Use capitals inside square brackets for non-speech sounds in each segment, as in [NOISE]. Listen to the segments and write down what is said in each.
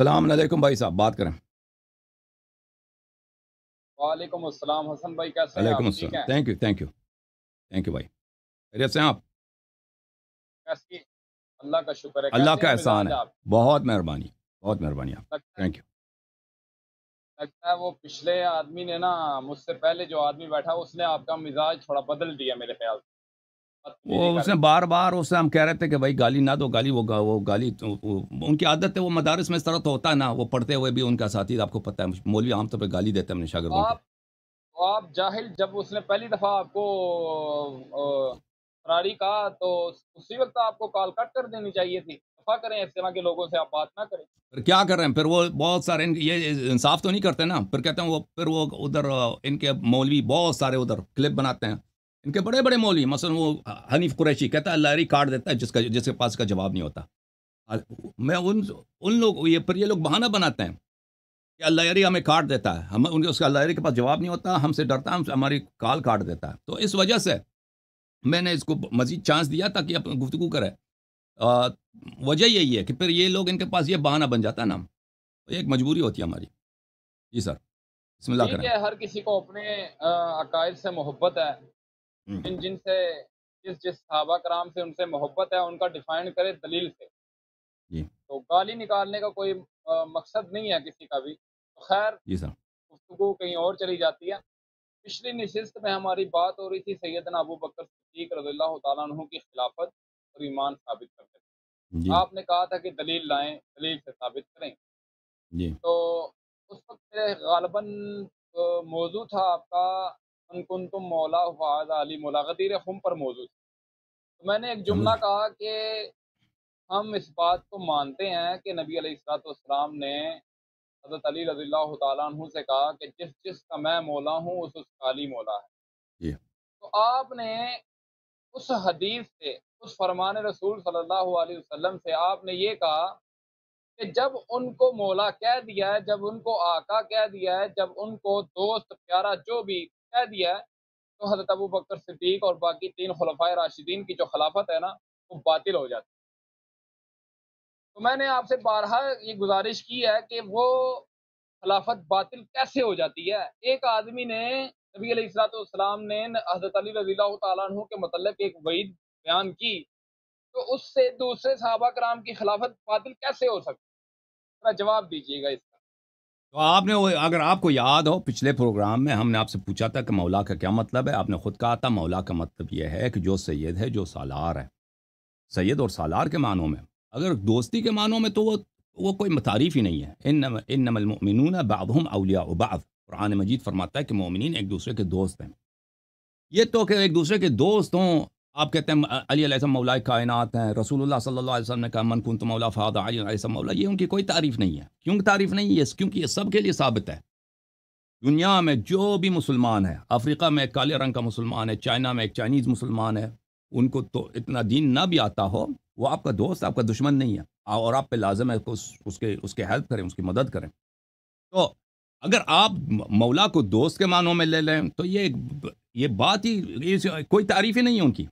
السلام علیکم بھائی صاحب بات کریں وعلیکم السلام حسن بھائی کیسے thank you thank you thank you بھائی سے آپ اللہ کا شکر ہے اللہ کا احسان ہے بہت مہربانی بہت مہربانی آپ لگتا ہے وہ پچھلے آدمی نے نا مجھ سے پہلے جو آدمی بیٹھا اس نے آپ کا مزاج تھوڑا بدل دیا میرے خیال سے وہ اس نے بار بار اس نے ہم کہہ رہے تھے کہ بھائی گالی نہ دو گالی وہ وہ گالی ان کی عادت ہے وہ مدارس میں اس طرح تو ہوتا ہے نا وہ پڑھتے ہوئے بھی ان کا ساتھی آپ کو پتہ ہے مولوی عام طور پہ گالی دیتے ہیں آپ جاہل جب اس نے پہلی دفعہ آپ کو فراری کہا تو اسی وقت آپ کو کال کٹ کر دینی چاہیے تھی کریں اس طرح کے لوگوں سے آپ بات نہ کریں پھر کیا کر رہے ہیں پھر وہ بہت سارے یہ انصاف تو نہیں کرتے نا پھر کہتے ہیں وہ پھر وہ ادھر ان کے مولوی بہت سارے ادھر کلپ بناتے ہیں ان کے بڑے بڑے مولوی مثلا وہ حنیف قریشی کہتا ہے اللہ کاٹ دیتا ہے جس کا جس کے پاس کا جواب نہیں ہوتا میں ان ان لوگ یہ پر یہ لوگ بہانہ بناتے ہیں کہ اللہ اللہی ہمیں کاٹ دیتا ہے ہم ان کے اس کا اللہ اللہی کے پاس جواب نہیں ہوتا ہم سے ڈرتا ہم سے ہماری کال کاٹ دیتا ہے تو اس وجہ سے میں نے اس کو مزید چانس دیا تاکہ اپنا گفتگو کرے وجہ یہی ہے کہ پھر یہ لوگ ان کے پاس یہ بہانہ بن جاتا ہے نا ایک مجبوری ہوتی ہے ہماری جی سر بسم اللہ ہر کسی کو اپنے عقائد سے محبت ہے جن جن سے جس جس صحابہ کرام سے ان سے محبت ہے ان کا ڈیفائن کرے دلیل سے جی۔ تو گالی نکالنے کا کوئی مقصد نہیں ہے کسی کا بھی خیر جی گفتگو کہیں اور چلی جاتی ہے پچھلی نشست میں ہماری بات ہو رہی تھی سید ابو بکر صدیق رضی اللہ تعالیٰ عنہ کی خلافت اور ایمان ثابت کرتے جی۔ آپ نے کہا تھا کہ دلیل لائیں دلیل سے ثابت کریں تو اس وقت غالباً موضوع تھا آپ کا ان کن تم مولا فعاد علی مولا غدیر خم پر موضوع تھی تو میں نے ایک جملہ جی۔ کہا کہ ہم اس بات کو مانتے ہیں کہ نبی علیہ السلاۃ والسلام نے حضرت علی رضی اللہ تعالیٰ عنہ سے کہا کہ جس جس کا میں مولا ہوں اس اس کا علی مولا ہے جی۔ تو آپ نے اس حدیث سے اس فرمان رسول صلی اللہ علیہ وسلم سے آپ نے یہ کہا کہ جب ان کو مولا کہہ دیا ہے جب ان کو آقا کہہ دیا ہے جب ان کو دوست پیارا جو بھی کہہ دیا ہے تو حضرت ابو بکر صدیق اور باقی تین خلفائے راشدین کی جو خلافت ہے نا وہ باطل ہو جاتی تو میں نے آپ سے بارہا یہ گزارش کی ہے کہ وہ خلافت باطل کیسے ہو جاتی ہے ایک آدمی نے نبی علیہ السلاۃ والسلام نے حضرت علی رضی اللہ تعالیٰ عنہ کے متعلق ایک وعید بیان کی تو اس سے دوسرے صحابہ کرام کی خلافت باطل کیسے ہو سکتی ذرا جواب دیجیے گا اس تو آپ نے اگر آپ کو یاد ہو پچھلے پروگرام میں ہم نے آپ سے پوچھا تھا کہ مولا کا کیا مطلب ہے آپ نے خود کہا تھا مولا کا مطلب یہ ہے کہ جو سید ہے جو سالار ہے سید اور سالار کے معنوں میں اگر دوستی کے معنوں میں تو وہ وہ کوئی متعارف ہی نہیں ہے ان نم المؤمنون بعضهم اولیاء اباف قرآن مجید فرماتا ہے کہ مومنین ایک دوسرے کے دوست ہیں یہ تو کہ ایک دوسرے کے دوست ہوں آپ کہتے ہیں علی علیہ السلام مولا کائنات ہیں رسول اللہ صلی اللہ علیہ وسلم نے کہا من تو مولا فاد علی علیہ السلام مولا یہ ان کی کوئی تعریف نہیں ہے کیوں تعریف نہیں ہے کیونکہ یہ سب کے لیے ثابت ہے دنیا میں جو بھی مسلمان ہے افریقہ میں ایک کالے رنگ کا مسلمان ہے چائنا میں ایک چائنیز مسلمان ہے ان کو تو اتنا دین نہ بھی آتا ہو وہ آپ کا دوست آپ کا دشمن نہیں ہے اور آپ پہ لازم ہے اس کے اس کے ہیلپ کریں اس کی مدد کریں تو اگر آپ مولا کو دوست کے معنوں میں لے لیں تو یہ یہ بات ہی کوئی تعریف ہی نہیں ہے ان کی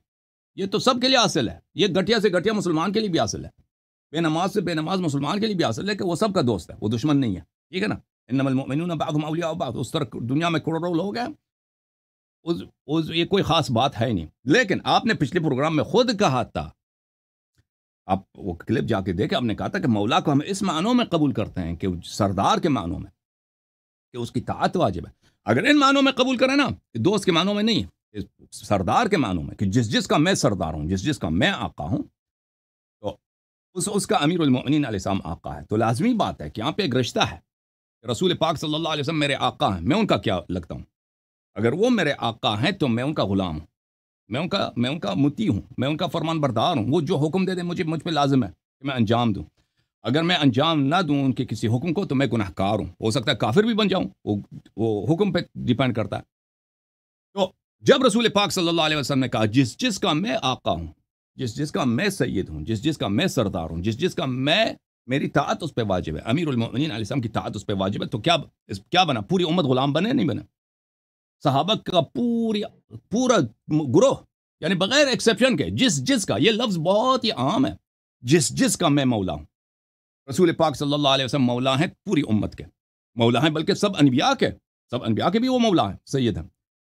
یہ تو سب کے لیے حاصل ہے یہ گٹھیا سے گٹھیا مسلمان کے لیے بھی حاصل ہے بے نماز سے بے نماز مسلمان کے لیے بھی حاصل ہے کہ وہ سب کا دوست ہے وہ دشمن نہیں ہے ٹھیک ہے نا باغ مولیا اس طرح دنیا میں کروڑوں لوگ ہیں اس, اس یہ کوئی خاص بات ہے نہیں لیکن آپ نے پچھلے پروگرام میں خود کہا تھا آپ وہ کلپ جا کے دیکھے آپ نے کہا تھا کہ مولا کو ہم اس معنوں میں قبول کرتے ہیں کہ سردار کے معنوں میں کہ اس کی طاعت واجب ہے اگر ان معنوں میں قبول کریں نا دوست کے معنوں میں نہیں سردار کے معنوں میں کہ جس جس کا میں سردار ہوں جس جس کا میں آقا ہوں تو اس اس کا امیر المؤمنین علیہ السلام آقا ہے تو لازمی بات ہے کہ یہاں پہ ایک رشتہ ہے رسول پاک صلی اللہ علیہ وسلم میرے آقا ہیں میں ان کا کیا لگتا ہوں اگر وہ میرے آقا ہیں تو میں ان کا غلام ہوں میں ان کا میں ان کا متی ہوں میں ان کا فرمان بردار ہوں وہ جو حکم دے دیں مجھے مجھ پہ لازم ہے کہ میں انجام دوں اگر میں انجام نہ دوں ان کے کسی حکم کو تو میں گناہ کار ہوں ہو سکتا ہے کافر بھی بن جاؤں وہ حکم پہ ڈپینڈ کرتا ہے تو جب رسول پاک صلی اللہ علیہ وسلم نے کہا جس جس کا میں آقا ہوں جس جس کا میں سید ہوں جس جس کا میں سردار ہوں جس جس کا میں میری طاعت اس پہ واجب ہے امیر المؤمنین علیہ السلام کی طاعت اس پہ واجب ہے تو کیا کیا بنا پوری امت غلام بنے نہیں بنے صحابہ کا پوری پورا گروہ یعنی بغیر ایکسیپشن کے جس جس کا یہ لفظ بہت ہی عام ہے جس جس کا میں مولا ہوں رسول پاک صلی اللہ علیہ وسلم مولا ہیں پوری امت کے مولا ہیں بلکہ سب انبیاء کے سب انبیاء کے بھی وہ مولا ہیں سید ہیں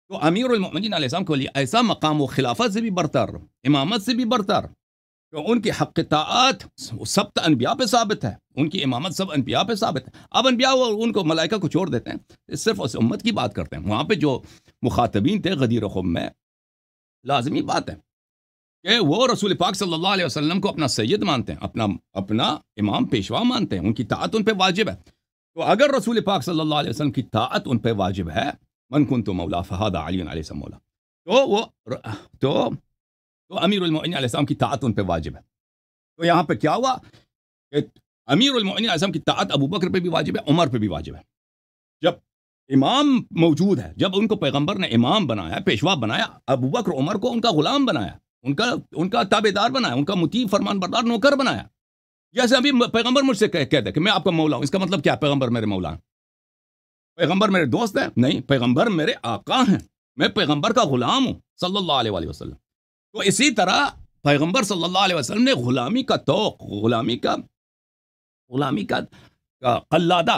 تو امیر المومنین علیہ السلام کو لیے ایسا مقام و خلافت سے بھی برتر امامت سے بھی برتر تو ان کی حق طاعت سب تو انبیاء پہ ثابت ہے ان کی امامت سب انبیاء پہ ثابت ہے اب انبیاء وہ ان کو ملائکہ کو چھوڑ دیتے ہیں صرف اس امت کی بات کرتے ہیں وہاں پہ جو مخاطبین تھے غدیر خم میں لازمی بات ہے کہ وہ رسول پاک صلی اللہ علیہ وسلم کو اپنا سید مانتے ہیں اپنا اپنا امام پیشوا مانتے ہیں ان کی طاعت ان پہ واجب ہے تو اگر رسول پاک صلی اللہ علیہ وسلم کی طاعت ان پہ واجب ہے من کنت مولا فهذا علی علیہ السلام مولا تو وہ تو تو امیر المعین علیہ السلام کی طاعت ان پہ واجب ہے تو یہاں پہ کیا ہوا امیر المعین علیہ السلام کی طاعت بکر پہ بھی واجب ہے عمر پہ بھی واجب ہے جب امام موجود ہے جب ان کو پیغمبر نے امام بنایا پیشوا بنایا ابو بکر عمر کو ان کا غلام بنایا ان کا ان کا تابے دار بنایا ان کا مطیع فرمان بردار نوکر بنایا جیسے ابھی پیغمبر مجھ سے کہتا ہے کہ میں آپ کا مولا ہوں اس کا مطلب کیا پیغمبر میرے مولا ہیں پیغمبر میرے دوست ہیں نہیں پیغمبر میرے آقا ہیں میں پیغمبر کا غلام ہوں صلی اللہ علیہ وسلم تو اسی طرح پیغمبر صلی اللہ علیہ وسلم نے غلامی کا توق غلامی کا غلامی کا قلادہ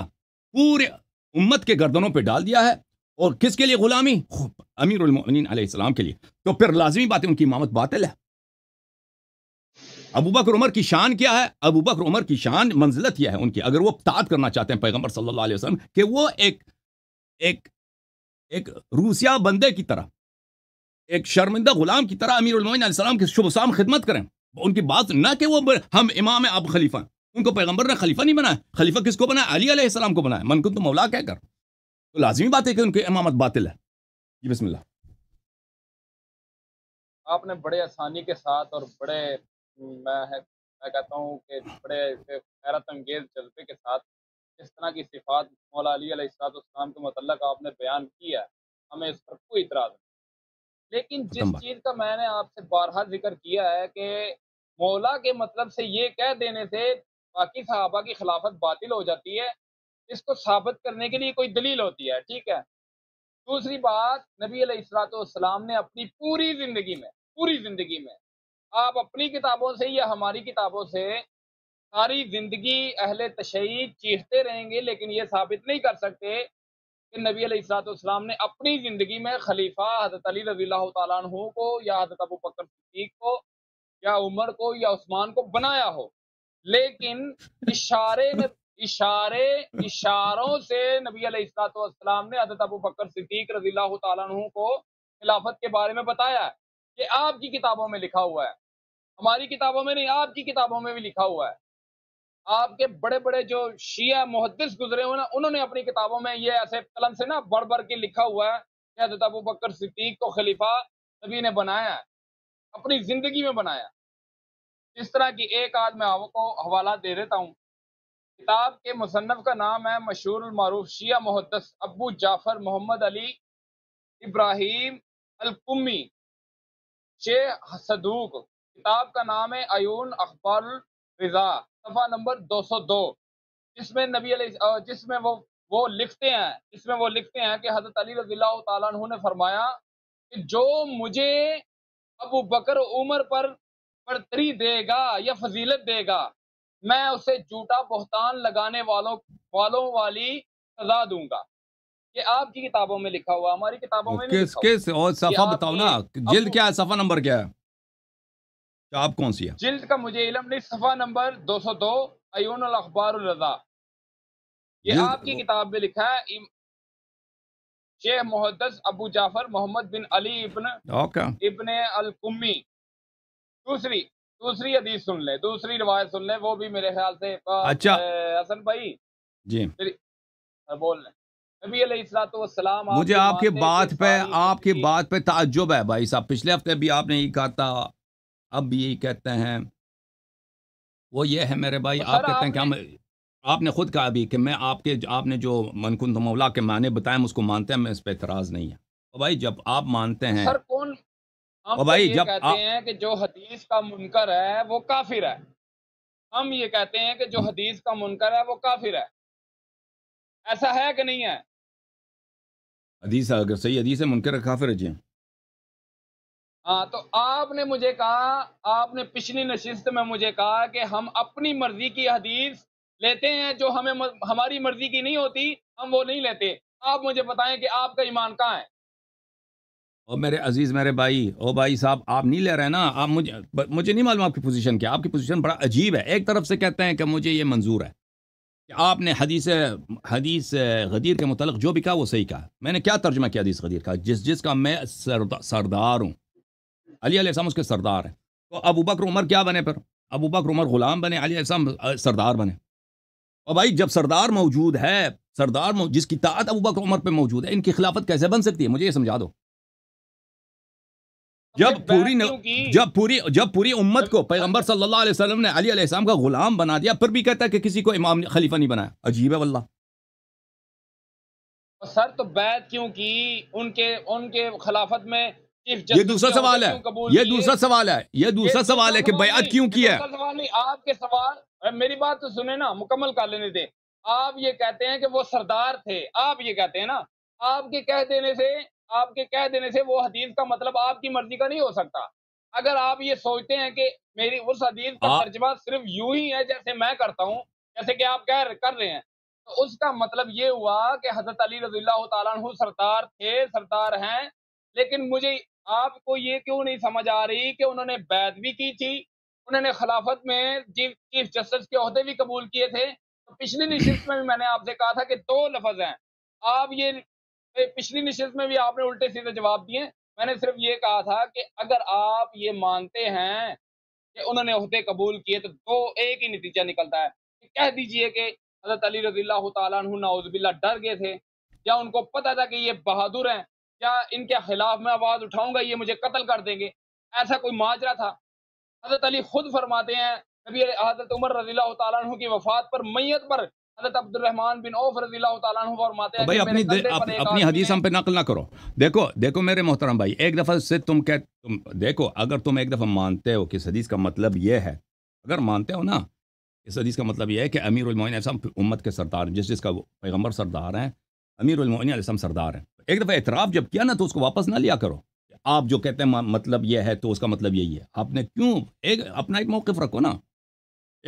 پورے امت کے گردنوں پہ ڈال دیا ہے اور کس کے لیے غلامی امیر المؤمنین علیہ السلام کے لیے تو پھر لازمی بات ہے ان کی امامت باطل ہے ابو بکر عمر کی شان کیا ہے ابو بکر عمر کی شان منزلت یہ ہے ان کی اگر وہ تعداد کرنا چاہتے ہیں پیغمبر صلی اللہ علیہ وسلم کہ وہ ایک ایک ایک روسیا بندے کی طرح ایک شرمندہ غلام کی طرح امیر علیہ السلام کی شب سام خدمت کریں ان کی بات نہ کہ وہ ہم امام اب خلیفہ ہیں ان کو پیغمبر نے خلیفہ نہیں بنایا خلیفہ کس کو بنایا علی علیہ السلام کو بنایا من کو تو مولا کہہ کر تو لازمی بات ہے کہ ان کی امامت باطل ہے جی بسم اللہ آپ نے بڑے آسانی کے ساتھ اور بڑے میں کہتا ہوں کہ بڑے حیرت انگیز جذبے کے ساتھ اس طرح کی صفات مولا علی علیہ السلاۃ والسلام کے متعلق آپ نے بیان کیا ہے ہمیں اس پر کوئی اعتراض نہیں لیکن جس چیز کا میں نے آپ سے بارہا ذکر کیا ہے کہ مولا کے مطلب سے یہ کہہ دینے سے باقی صحابہ کی خلافت باطل ہو جاتی ہے اس کو ثابت کرنے کے لیے کوئی دلیل ہوتی ہے ٹھیک ہے دوسری بات نبی علیہ السلاط والسلام نے اپنی پوری زندگی میں پوری زندگی میں آپ اپنی کتابوں سے یا ہماری کتابوں سے ساری زندگی اہل تشیع چیختے رہیں گے لیکن یہ ثابت نہیں کر سکتے کہ نبی علیہ والسلام نے اپنی زندگی میں خلیفہ حضرت علی رضی اللہ تعالیٰ کو یا حضرت ابو بکر صدیق کو یا عمر کو یا عثمان کو بنایا ہو لیکن اشارے اشارے اشاروں سے نبی علیہ السلاۃ والسلام نے حضرت ابو بکر صدیق رضی اللہ تعالیٰ عنہ کو خلافت کے بارے میں بتایا ہے کہ آپ کی کتابوں میں لکھا ہوا ہے ہماری کتابوں میں نہیں آپ کی کتابوں میں بھی لکھا ہوا ہے آپ کے بڑے بڑے جو شیعہ محدث گزرے ہوئے نا انہوں نے اپنی کتابوں میں یہ ایسے قلم سے نا بڑھ بڑھ کے لکھا ہوا ہے کہ حضرت ابو بکر صدیق کو خلیفہ نبی نے بنایا ہے اپنی زندگی میں بنایا اس طرح کی ایک آدھ میں آپ کو حوالہ دے دیتا ہوں کتاب کے مصنف کا نام ہے مشہور المعروف شیعہ محدث ابو جعفر محمد علی ابراہیم القمی شیخ صدوق کتاب کا نام ہے ایون اخبار الرضا صفحہ نمبر دو سو دو جس میں نبی علیہ جس میں وہ وہ لکھتے ہیں اس میں وہ لکھتے ہیں کہ حضرت علی رضی اللہ تعالیٰ عنہ نے فرمایا کہ جو مجھے ابو بکر عمر پر برتری دے گا یا فضیلت دے گا میں اسے جھوٹا بہتان لگانے والوں والوں والی سزا دوں گا یہ آپ کی کتابوں میں لکھا ہوا ہماری کتابوں میں کس کس اور صفحہ بتاؤ نا جلد کیا ہے صفحہ نمبر کیا ہے چاپ کون سی ہے جلد کا مجھے علم نہیں صفحہ نمبر دو سو دو ایون الاخبار الرضا یہ آپ کی کتاب میں لکھا ہے شیخ محدث ابو جعفر محمد بن علی ابن ابن القمی دوسری دوسری حدیث سن لیں دوسری روایت سن لیں وہ بھی میرے خیال سے اچھا حسن بھائی جی بول لیں نبی علیہ السلام مجھے آپ کے بات پہ آپ کے بات پہ تعجب ہے بھائی صاحب پچھلے ہفتے بھی آپ نے یہ کہا تھا اب یہی کہتے ہیں وہ یہ ہے میرے بھائی آپ کہتے ہیں کہ ہم آپ نے خود کہا بھی کہ میں آپ کے آپ نے جو تو مولا کے معنی بتایا ہم اس کو مانتے ہیں میں اس پہ اعتراض نہیں ہے بھائی جب آپ مانتے ہیں بھائی جب کہتے ہیں کہ جو حدیث کا منکر ہے وہ کافر ہے ہم یہ کہتے ہیں کہ جو حدیث کا منکر ہے وہ کافر ہے ایسا ہے کہ نہیں ہے حدیث اگر صحیح حدیث ہے منکر ہے جی رجے ہاں تو آپ نے مجھے کہا آپ نے پچھلی نشست میں مجھے کہا کہ ہم اپنی مرضی کی حدیث لیتے ہیں جو ہمیں ہماری مرضی کی نہیں ہوتی ہم وہ نہیں لیتے آپ مجھے بتائیں کہ آپ کا ایمان کہاں ہے او میرے عزیز میرے بھائی او بھائی صاحب آپ نہیں لے رہے ہیں نا آپ مجھے مجھے نہیں معلوم آپ کی پوزیشن کیا آپ کی پوزیشن بڑا عجیب ہے ایک طرف سے کہتے ہیں کہ مجھے یہ منظور ہے کہ آپ نے حدیث حدیث غدیر کے متعلق جو بھی کہا وہ صحیح کہا میں نے کیا ترجمہ کیا حدیث غدیر کا جس جس کا میں سردار ہوں علی علیہ السلام اس کے سردار ہیں تو ابو بکر عمر کیا بنے پھر ابو بکر عمر غلام بنے علی علیہ السلام سردار بنے اور بھائی جب سردار موجود ہے سردار موجود جس کی طاعت ابو بکر عمر پہ موجود ہے ان کی خلافت کیسے بن سکتی ہے مجھے یہ سمجھا دو جب پوری ن... جب جب پوری پوری امت کو پیغمبر صلی اللہ علیہ وسلم نے علی علیہ السلام کا غلام بنا دیا پھر بھی کہتا ہے کہ کسی کو امام خلیفہ نہیں بنایا عجیب ہے واللہ سر تو بیعت کیوں کی ان کے ان کے خلافت میں یہ دوسرا سوال ہے یہ دوسرا سوال ہے یہ دوسرا سوال ہے کہ بیعت کیوں کی ہے آپ کے سوال میری بات تو سنیں نا مکمل کر لینے دیں آپ یہ کہتے ہیں کہ وہ سردار تھے آپ یہ کہتے ہیں نا آپ کے کہہ دینے سے آپ کے کہہ دینے سے وہ حدیث کا مطلب آپ کی مرضی کا نہیں ہو سکتا اگر آپ یہ سوچتے ہیں کہ میری اس حدیث کا ترجمہ صرف یوں ہی ہے جیسے میں کرتا ہوں جیسے کہ آپ کہہ کر رہے ہیں تو اس کا مطلب یہ ہوا کہ حضرت علی رضی اللہ تعالیٰ عنہ سردار تھے سردار ہیں لیکن مجھے آپ کو یہ کیوں نہیں سمجھ آ رہی کہ انہوں نے بیعت بھی کی تھی انہوں نے خلافت میں چیف جسٹس کے عہدے بھی قبول کیے تھے پچھلی نشست میں بھی میں نے آپ سے کہا تھا کہ دو لفظ ہیں آپ یہ پچھلی نشست میں بھی آپ نے الٹے سیدھے جواب دیے میں نے صرف یہ کہا تھا کہ اگر آپ یہ مانتے ہیں کہ انہوں نے عہدے قبول کیے تو دو ایک ہی نتیجہ نکلتا ہے کہہ دیجئے کہ حضرت علی رضی اللہ تعالیٰ عنہ نعوذ باللہ ڈر گئے تھے یا ان کو پتہ تھا کہ یہ بہادر ہیں یا ان کے خلاف میں آواز اٹھاؤں گا یہ مجھے قتل کر دیں گے ایسا کوئی ماجرہ تھا حضرت علی خود فرماتے ہیں نبی حضرت عمر رضی اللہ تعالیٰ عنہ کی وفات پر میت پر حضرت عبد الرحمن بن عوف رضی اللہ تعالیٰ عنہ فرماتے ہیں بھائی اپنی, دل... اپ... اپنی حدیث ہم پہ نقل نہ کرو دیکھو دیکھو میرے محترم بھائی ایک دفعہ سے تم کہ تم... دیکھو اگر تم ایک دفعہ مانتے ہو کہ اس حدیث کا مطلب یہ ہے اگر مانتے ہو نا اس حدیث کا مطلب یہ ہے کہ امیر المعین علیہ السلام امت کے سردار جس جس کا پیغمبر سردار ہیں امیر المعین علیہ السلام سردار ہیں ایک دفعہ اعتراف جب کیا نا تو اس کو واپس نہ لیا کرو آپ جو کہتے ہیں مطلب یہ ہے تو اس کا مطلب یہی ہے آپ نے کیوں ایک اپنا ایک موقف رکھو نا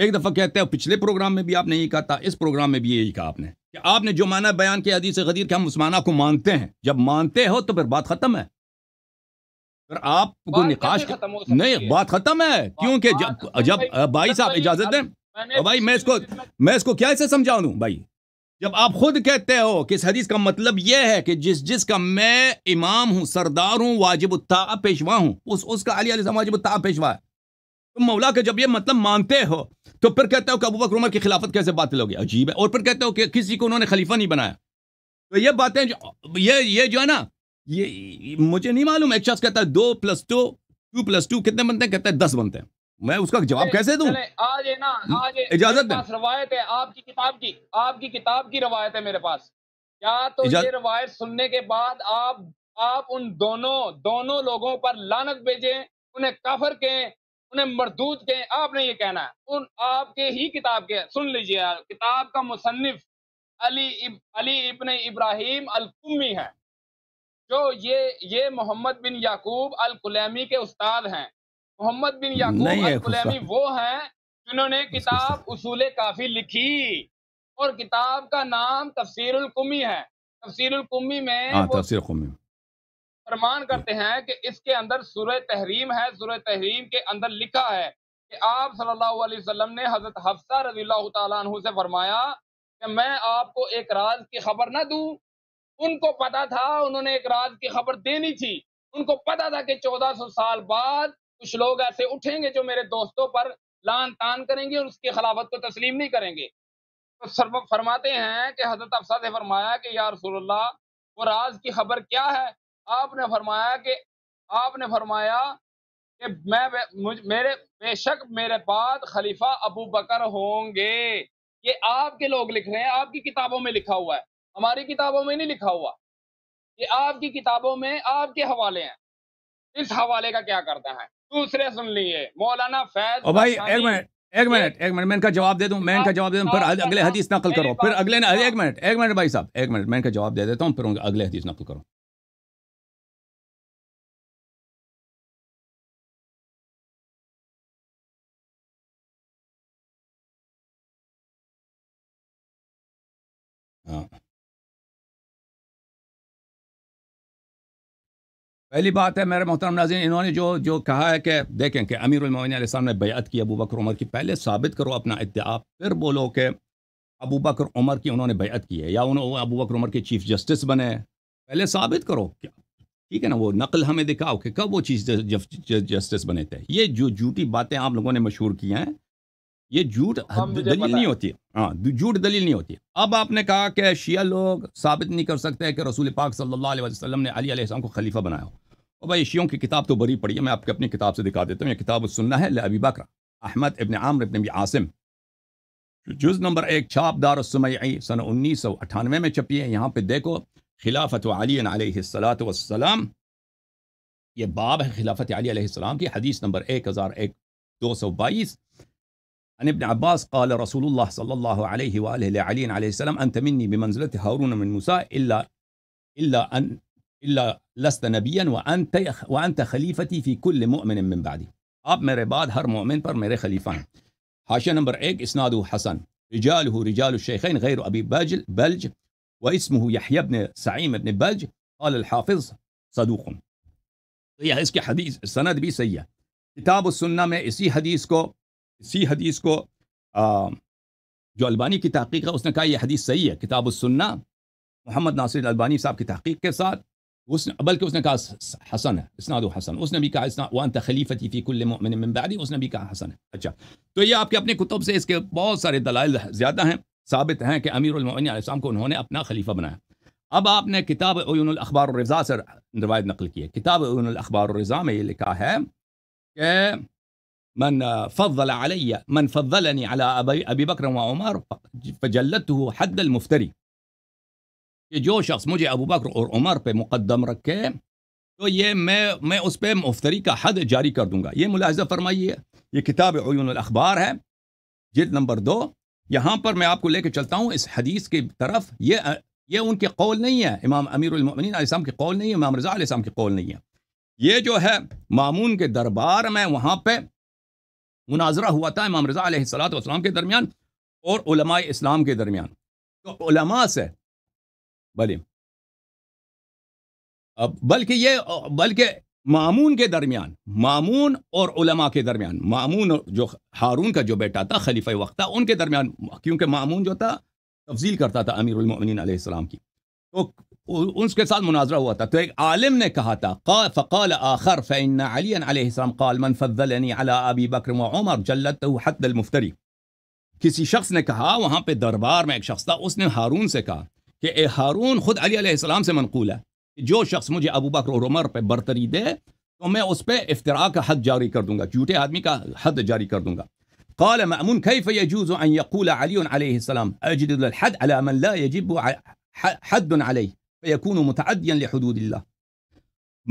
ایک دفعہ کہتے ہیں پچھلے پروگرام میں بھی آپ نے یہی کہا تھا اس پروگرام میں بھی یہی کہا آپ نے کہ آپ نے جو معنی بیان کیا حدیث غدیر کہ ہم معنی کو مانتے ہیں جب مانتے ہو تو پھر بات ختم ہے پھر آپ کو نقاش نہیں بات ختم ہے کیونکہ جب بھائی صاحب اجازت دیں بھائی میں اس کو میں اس کو کیا اسے سمجھا دوں بھائی جب آپ خود کہتے ہو کہ اس حدیث کا مطلب یہ ہے کہ جس جس کا میں امام ہوں سردار ہوں واجب الطاع پیشوا ہوں اس اس کا علی علیہ السلام واجب الطاع پیشوا ہے تو مولا کا جب یہ مطلب مانتے ہو تو پھر کہتے ہو کہ ابو بکر عمر کی خلافت کیسے بات عجیب ہے اور پھر کہتے ہو کہ کسی کو انہوں نے خلیفہ نہیں بنایا تو یہ باتیں جو یہ یہ جو ہے نا یہ مجھے نہیں معلوم ایک شخص کہتا ہے دو plus two two plus two کتنے بنتے ہیں کہتے ہیں دس بنتے ہیں میں اس کا جواب کیسے دوں آج ہے آپ کی کتاب کی آپ کی کتاب کی روایت ہے میرے پاس کیا تو یہ روایت سننے کے بعد آپ آپ ان دونوں دونوں لوگوں پر لانت انہیں کافر کے انہیں مردود کہیں آپ نے یہ کہنا ہے ان آپ کے ہی کتاب کے سن لیجیے کتاب کا مصنف علی علی ابن ابراہیم القمی ہے جو یہ محمد بن یعقوب القلیمی کے استاد ہیں محمد بن یعقوب وہ ہیں جنہوں نے کتاب اصول کافی لکھی اور کتاب کا نام تفسیر القمی ہے تفسیر القمی میں ہاں، فرمان کرتے ہیں کہ کہ اس کے کے اندر اندر تحریم تحریم ہے ہے لکھا آپ صلی اللہ علیہ وسلم نے حضرت حفصہ رضی اللہ تعالیٰ عنہ سے فرمایا کہ میں آپ کو ایک راز کی خبر نہ دوں ان کو پتا تھا انہوں نے ایک راز کی خبر دینی تھی ان کو پتا تھا کہ چودہ سو سال بعد کچھ لوگ ایسے اٹھیں گے جو میرے دوستوں پر لان تان کریں گے اور اس کی خلافت کو تسلیم نہیں کریں گے تو فرماتے ہیں کہ حضرت افسا نے فرمایا کہ یا رسول اللہ وہ راز کی خبر کیا ہے آپ نے فرمایا کہ آپ نے فرمایا کہ میں میرے بے شک میرے پاس خلیفہ ابو بکر ہوں گے یہ آپ کے لوگ لکھ رہے ہیں آپ کی کتابوں میں لکھا ہوا ہے ہماری کتابوں میں نہیں لکھا ہوا یہ آپ کی کتابوں میں آپ کے حوالے ہیں اس حوالے کا کیا کرتا ہے دوسرے سن لیے مولانا فیض بھائی ایک منٹ ایک منٹ ایک منٹ میں ان کا جواب دے دوں میں ان کا جواب دے دوں پھر اگلے حدیث نقل کرو پھر اگلے ایک منٹ ایک منٹ بھائی صاحب ایک منٹ میں ان کا جواب دے دیتا ہوں پھر اگلے حدیث نقل کرو پہلی بات ہے میرے محترم ناظرین انہوں نے جو جو کہا ہے کہ دیکھیں کہ امیر المعین علیہ السلام نے بیعت کی ابو بکر عمر کی پہلے ثابت کرو اپنا ادعا پھر بولو کہ ابو بکر عمر کی انہوں نے بیعت کی ہے یا انہوں ابو بکر عمر کے چیف جسٹس بنے پہلے ثابت کرو کیا ٹھیک ہے نا وہ نقل ہمیں دکھاؤ کہ کب وہ چیف جسٹس بنے تھے یہ جو جھوٹی باتیں آپ لوگوں نے مشہور کی ہیں یہ جھوٹ دلیل نہیں ہوتی ہاں جھوٹ دلیل نہیں ہوتی اب آپ نے کہا کہ شیعہ لوگ ثابت نہیں کر سکتے کہ رسول پاک صلی اللہ علیہ وسلم نے علی علیہ السلام کو خلیفہ بنایا اور بھائی شیعوں کی کتاب تو بری پڑی ہے میں آپ کو اپنی کتاب سے دکھا دیتا ہوں یہ کتاب سننا ہے احمد ابن عامر ابن عاصم جز نمبر ایک چھاپ دار دارسم سن انیس سو اٹھانوے میں ہے یہاں پہ دیکھو خلافت علی علیہ السلاۃ والسلام یہ باب ہے خلافت علی علیہ السلام کی حدیث نمبر ایک ہزار ایک دو سو بائیس عن ابن عباس قال رسول الله صلى الله عليه وآله لعلي عليه السلام أنت مني بمنزلة هارون من موسى إلا إلا أن إلا لست نبيا وأنت وأنت خليفتي في كل مؤمن من بعدي. اب مري بعد هر مومن بر مري خليفان. حاشيه نمبر ايك اسناده حسن رجاله رجال الشيخين غير أبي بلج بلج واسمه يحيى بن سعيم بن بلج قال الحافظ صدوق هي اسكي حديث السند بي سيئه. كتاب السنه ما اسي میں اسی حدیث کو جو البانی کی تحقیق ہے اس نے کہا یہ حدیث صحیح ہے کتاب السنہ محمد ناصر البانی صاحب کی تحقیق کے ساتھ اس نے بلکہ اس نے کہا حسن ہے اسناد و حسن اس نے بھی کہا اسنا کل مؤمن من بعدی اس نے بھی کہا حسن ہے اچھا تو یہ آپ کے اپنے کتب سے اس کے بہت سارے دلائل زیادہ ہیں ثابت ہیں کہ امیر المعین السلام کو انہوں نے اپنا خلیفہ بنایا اب آپ نے کتاب اعین الاخبار الرضا سے روایت نقل کی ہے کتاب اعین الاخبار الرضا میں یہ لکھا ہے کہ من فضل علي من فضلني على ابي بكر وعمر فجلدته حد المفتري جو شخص مجي ابو بكر وعمر عمر بمقدم ركه تو يه ما ما اس پہ مفتری حد جاري کر دوں ملاحظه یہ ملاحظہ كتاب عيون الاخبار ہے جلد نمبر دو یہاں پر میں آپ کو لے کے چلتا ہوں اس حدیث کے طرف یہ یہ ان کے قول نہیں ہے امام امیر المؤمنین علیہ السلام کے قول نہیں ہے امام رضا علیہ السلام کے قول نہیں ہے یہ جو ہے مامون کے دربار میں وہاں پہ مناظرہ ہوا تھا امام رضا علیہ السلام کے درمیان اور علماء اسلام کے درمیان تو علماء سے بلی بلکہ یہ بلکہ معمون کے درمیان معمون اور علماء کے درمیان معمون جو ہارون کا جو بیٹا تھا خلیفہ وقت تھا ان کے درمیان کیونکہ معمون جو تھا تفضیل کرتا تھا امیر المؤمنین علیہ السلام کی تو اس کے ساتھ مناظرہ ہوا تھا تو ایک عالم نے کہا تھا فقال آخر علی علی علیہ السلام قال من ابی بکر و عمر حد المفتری کسی شخص نے کہا وہاں پہ دربار میں ایک شخص تھا اس نے ہارون سے کہا کہ اے ہارون خود علی علیہ السلام سے منقول ہے جو شخص مجھے ابو بکر عمر پہ برتری دے تو میں اس پہ افطرا کا حد جاری کر دوں گا جھوٹے آدمی کا حد جاری کر دوں گا قال مأمون كيف يجوز أن يقول علي عليه عليه السلام أجد الحد على من لا يجب حد یقن و متحدہ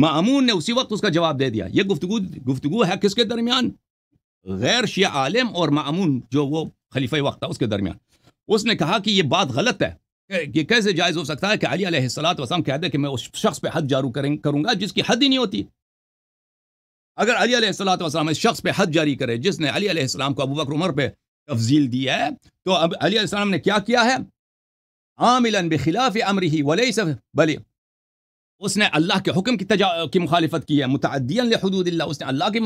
معمون نے اسی وقت اس کا جواب دے دیا یہ گفتگو گفتگو ہے کس کے درمیان غیر شیعہ عالم اور معمون جو وہ خلیفہ وقت تھا اس کے درمیان اس نے کہا کہ یہ بات غلط ہے یہ کیسے جائز ہو سکتا ہے کہ علی علیہ السلاۃ وسلم کہہ دے کہ میں اس شخص پہ حد جارو کروں گا جس کی حد ہی نہیں ہوتی اگر علی علیہ السلاۃ وسلم اس شخص پہ حد جاری کرے جس نے علی علیہ السلام کو ابو بکر عمر پہ تفضیل دی ہے تو اب علی علیہ السلام نے کیا کیا ہے عاملا بخلاف امره وليس بل اس نے اللہ کے حکم کی, مخالفت کی ہے متعدیا لحدود اللہ اس نے اللہ کی,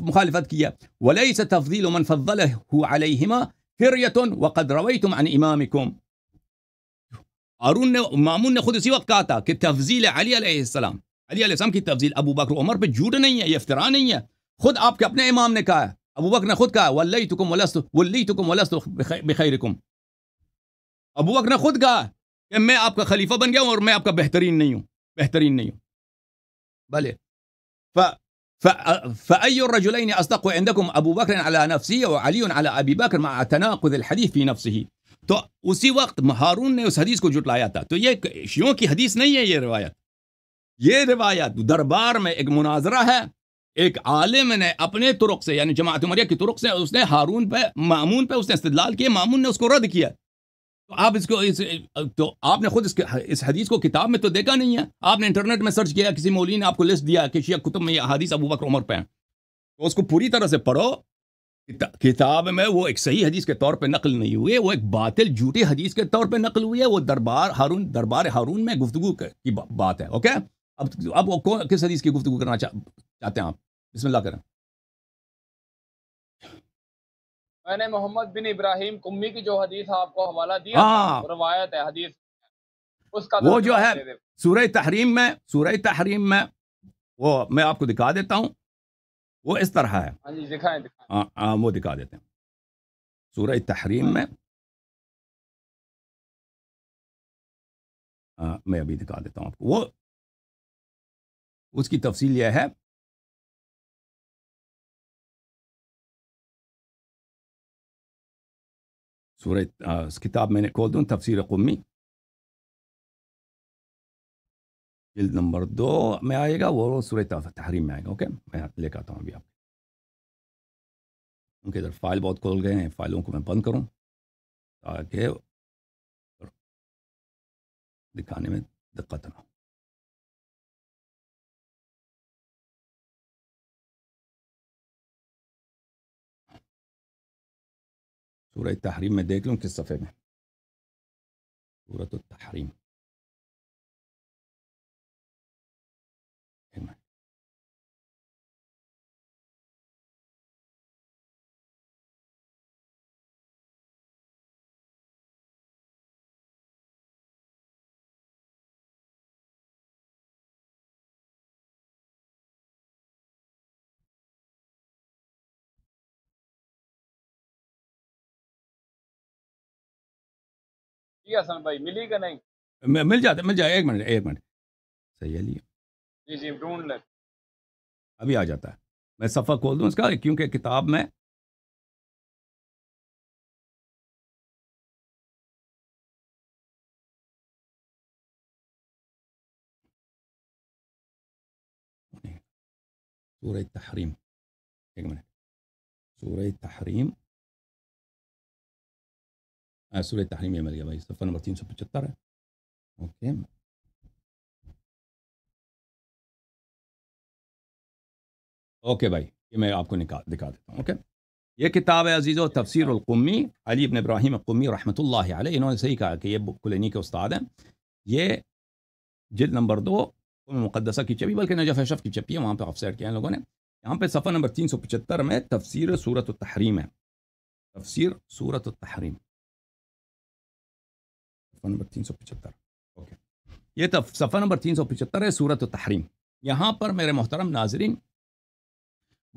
مخالفت کی ہے وليس تفضيل من فضله عليهما فرية وقد رويتم عن امامكم ارون مامون نے خود اسی وقت کہا تھا کہ تفضيل علی علیہ السلام علی علیہ السلام کی تفضيل ابو بکر عمر پہ جھوٹ نہیں ہے یہ افتراء نہیں ہے خود آپ کے اپنے امام نے کہا ابو بکر نے خود کہا ولیتکم ولست ولیتکم ولست بخیرکم ابو بکر نے خود کہا کہ میں آپ کا خلیفہ بن گیا ہوں اور میں آپ کا بہترین نہیں ہوں بہترین نہیں ہوں بھلے فأي الرجلين أصدق عندكم أبو بكر على نفسه وعلي على أبي بكر مع تناقض الحديث في نفسه تو اسی وقت مارون نے اس حدیث کو جھٹلایا تھا تو یہ شیوں کی حدیث نہیں ہے یہ روایت یہ روایت دربار میں ایک مناظرہ ہے ایک عالم نے اپنے طرق سے یعنی جماعت عمریہ کی طرق سے اس نے ہارون پہ معمون پہ اس نے استدلال کیا معمون نے اس کو رد کیا تو آپ اس کو اس تو آپ نے خود اس اس حدیث کو کتاب میں تو دیکھا نہیں ہے آپ نے انٹرنیٹ میں سرچ کیا کسی مولین نے آپ کو لسٹ دیا کہ شیعہ کتب میں یہ حدیث ابو بکر عمر پہ ہیں تو اس کو پوری طرح سے پڑھو کتاب میں وہ ایک صحیح حدیث کے طور پہ نقل نہیں ہوئی وہ ایک باطل جھوٹی حدیث کے طور پہ نقل ہوئی ہے وہ دربار ہارون دربار ہارون میں گفتگو کی بات ہے اوکے اب اب وہ کس حدیث کی گفتگو کرنا چاہتے ہیں آپ بسم اللہ کریں میں نے محمد بن ابراہیم کمی کی جو حدیث آپ کو حوالہ دیا ہاں۔ روایت ہے حدیث اس کا وہ جو ہے سورہ تحریم میں سورہ تحریم میں وہ میں آپ کو دکھا دیتا ہوں وہ اس طرح ہے ہاں جی، دکھائیں ہاں، وہ دکھا دیتے ہیں سورہ تحریم میں میں ابھی دکھا دیتا ہوں آپ کو وہ اس کی تفصیل یہ ہے سورة آه كتاب من كولدون تفسير قمي جلد نمبر دو میں آئے گا وہ سورہ تحریم میں آئے گا اوکے میں لے کے آتا ہوں ابھی آپ ان کے ادھر فائل بہت کھول گئے ہیں فائلوں کو میں بند کروں تاکہ دکھانے میں دقت نہ ہو سورة التحريم ما لهم قصة فاهمة سورة التحريم کی حسن بھائی ملی کہ نہیں مل جاتے مل جائے ایک منٹ ایک منٹ صحیح ہے لیے جی جی ڈھونڈ لے ابھی آ جاتا ہے میں صفحہ کھول دوں اس کا کیونکہ کتاب میں سورہ تحریم ایک منٹ سورہ تحریم سورہ تحریم عملیہ بھائی صفحہ نمبر تین سو پچہتر ہے اوکے اوکے بھائی یہ میں آپ کو نکال دکھا دیتا ہوں اوکے یہ کتاب ہے عزیز و تفسیر القمی علی ابن ابراہیم اقوام رحمۃ اللہ علیہ انہوں نے صحیح کہا کہ یہ کلینی کے استاد ہیں یہ جلد نمبر دو مقدسہ کی چپی بلکہ نجف کی چپی ہے وہاں پہ آفسائڈ کیا ان لوگوں نے یہاں پہ صفحہ نمبر تین سو پچہتر میں تفسیر صورت التحریم ہے تفسیر صورت التحریم صفحہ نمبر تین سو پچہتر یہ صفحہ نمبر تین سو پچہتر ہے صورت تحریم یہاں پر میرے محترم ناظرین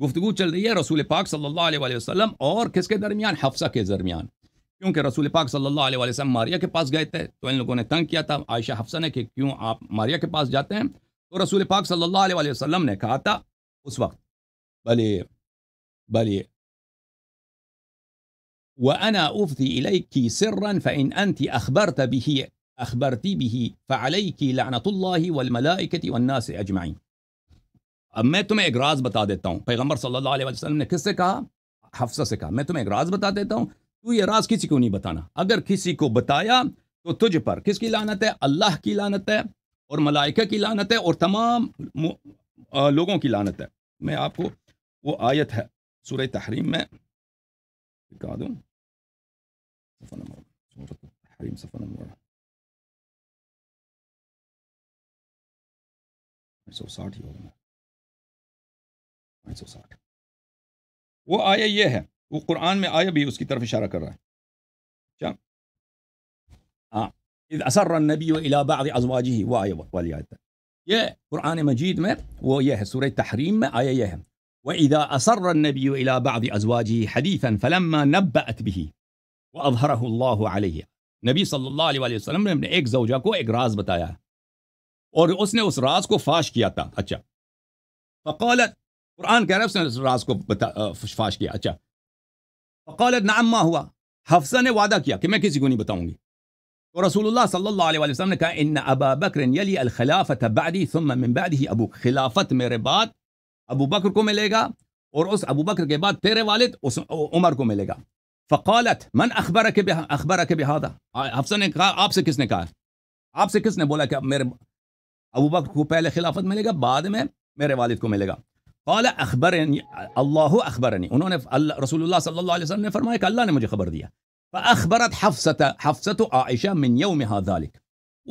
گفتگو چل رہی ہے رسول پاک صلی اللہ علیہ وآلہ وسلم اور کس کے درمیان حفصہ کے درمیان کیونکہ رسول پاک صلی اللہ علیہ وآلہ وسلم ماریہ کے پاس گئے تھے تو ان لوگوں نے تنگ کیا تھا عائشہ حفصہ نے کہ کیوں آپ ماریہ کے پاس جاتے ہیں تو رسول پاک صلی اللہ علیہ وآلہ وسلم نے کہا تھا اس وقت بلی بلی وأنا أفضي إليك سرا فإن أنت أخبرت به أخبرت به فعليك لعنة الله والملائكة والناس أجمعين اب میں تمہیں ایک راز بتا دیتا ہوں پیغمبر صلی اللہ علیہ وسلم نے کس سے کہا حفظہ سے کہا میں تمہیں ایک راز بتا دیتا ہوں تو یہ راز کسی کو نہیں بتانا اگر کسی کو بتایا تو تجھ پر کس کی لعنت ہے اللہ کی لعنت ہے اور ملائکہ کی لعنت ہے اور تمام لوگوں کی لعنت ہے میں آپ کو وہ آیت ہے سورہ تحریم میں سو سو ساٹھ ساٹھ ہی ہوگا پانچ وہ آیا یہ ہے وہ قرآن میں آیا بھی اس کی طرف اشارہ کر رہا ہے کیا ہاں اثر النبی و الی بعض ہی وہ آیا والی آیت ہے یہ قرآن مجید میں وہ یہ ہے سورہ تحریم میں آیا یہ ہے وإذا النبي إلى بعض أزواجه حديثا فلما نبأت به وأظهره الله عليه نبی صلی اللہ علیہ وسلم نے ایک زوجہ کو ایک راز بتایا اور اس نے اس راز کو فاش کیا تھا اچھا فقالت قرآن کہہ رہا ہے اس نے اس راز کو بتا فاش کیا اچھا فقالت نعم ما ہوا حفظہ نے وعدہ کیا کہ میں کسی کو نہیں بتاؤں گی تو رسول اللہ صلی اللہ علیہ وسلم نے کہا ان ابا بکر یلی الخلافت بعدی ثم من بکرافت ابو خلافت میرے بعد ابو بکر کو ملے گا اور اس ابو بکر کے بعد تیرے والد اس عمر کو ملے گا فقالت من اخبر کے اخبر کے بحادہ حفصہ نے کہا آپ سے کس نے کہا آپ سے کس نے بولا کہ میرے ابو بکر کو پہلے خلافت ملے گا بعد میں میرے والد کو ملے گا قال اخبر اللہ اخبر انہوں نے رسول اللہ صلی اللہ علیہ وسلم نے فرمایا کہ اللہ نے مجھے خبر دیا فاخبرت حفصت حفصت عائشہ من یوم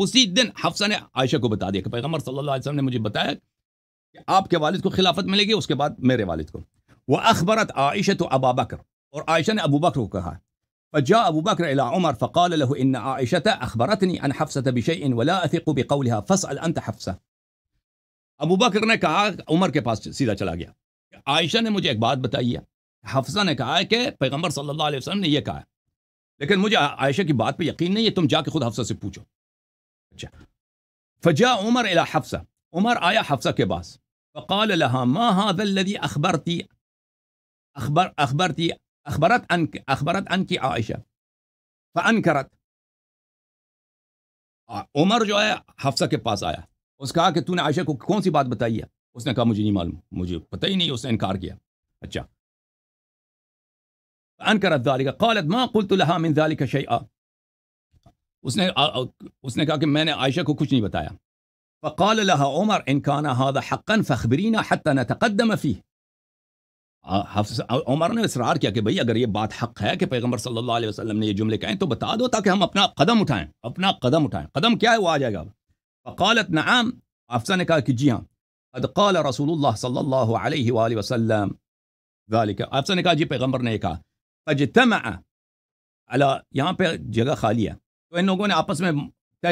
اسی دن حفصہ نے عائشہ کو بتا دیا کہ پیغمبر صلی اللہ علیہ وسلم نے مجھے بتایا آپ کے والد کو خلافت ملے گی اس کے بعد میرے والد کو وہ اخبرت عائشہ تو ابا بکر اور عائشہ نے ابو بکر کو کہا فجاء ابو بکر الى عمر فقال له ان اخبرتني بشيء ولا اثق بقولها انت فقالت ابو بکر نے کہا عمر کے پاس سیدھا چلا گیا عائشہ نے مجھے ایک بات بتائی ہے حفصہ نے کہا کہ پیغمبر صلی اللہ علیہ وسلم نے یہ کہا لیکن مجھے عائشہ کی بات پہ یقین نہیں ہے تم جا کے خود حفصہ سے پوچھو اچھا فجا عمر الی الفسہ عمر آیا حفصہ کے پاس فقال لها ما هذا الذي أخبرتي أخبر أخبرتي أخبرت عنك أخبرت عنك عائشة فأنكرت عمر جو ہے کے پاس آیا اس کہا کہ تُو نے عائشہ کو کون سی بات بتائی ہے اس نے کہا مجھے نہیں معلوم مجھے پتہ ہی نہیں اس نے انکار کیا اچھا فأنكرت ذلك قالت ما قلت لها من ذلك شيئا اس نے اس نے کہا کہ میں نے عائشہ کو کچھ نہیں بتایا فقال لها عمر كان هذا حقا فاخبرينا حتى نتقدم فيه عمر نے اصرار کیا کہ بھئی اگر یہ بات حق ہے کہ پیغمبر صلی اللہ علیہ وسلم نے یہ جملے کہیں تو بتا دو تاکہ ہم اپنا قدم اٹھائیں اپنا قدم اٹھائیں قدم کیا ہے وہ آ جائے گا فقالت نعم آفسا نے کہا کہ جی ہاں قد قال رسول اللہ صلی اللہ علیہ وآلہ وسلم ذالک نے کہا جی پیغمبر نے کہا فجتمع یہاں پہ جگہ خالی ہے تو ان لوگوں نے آپس میں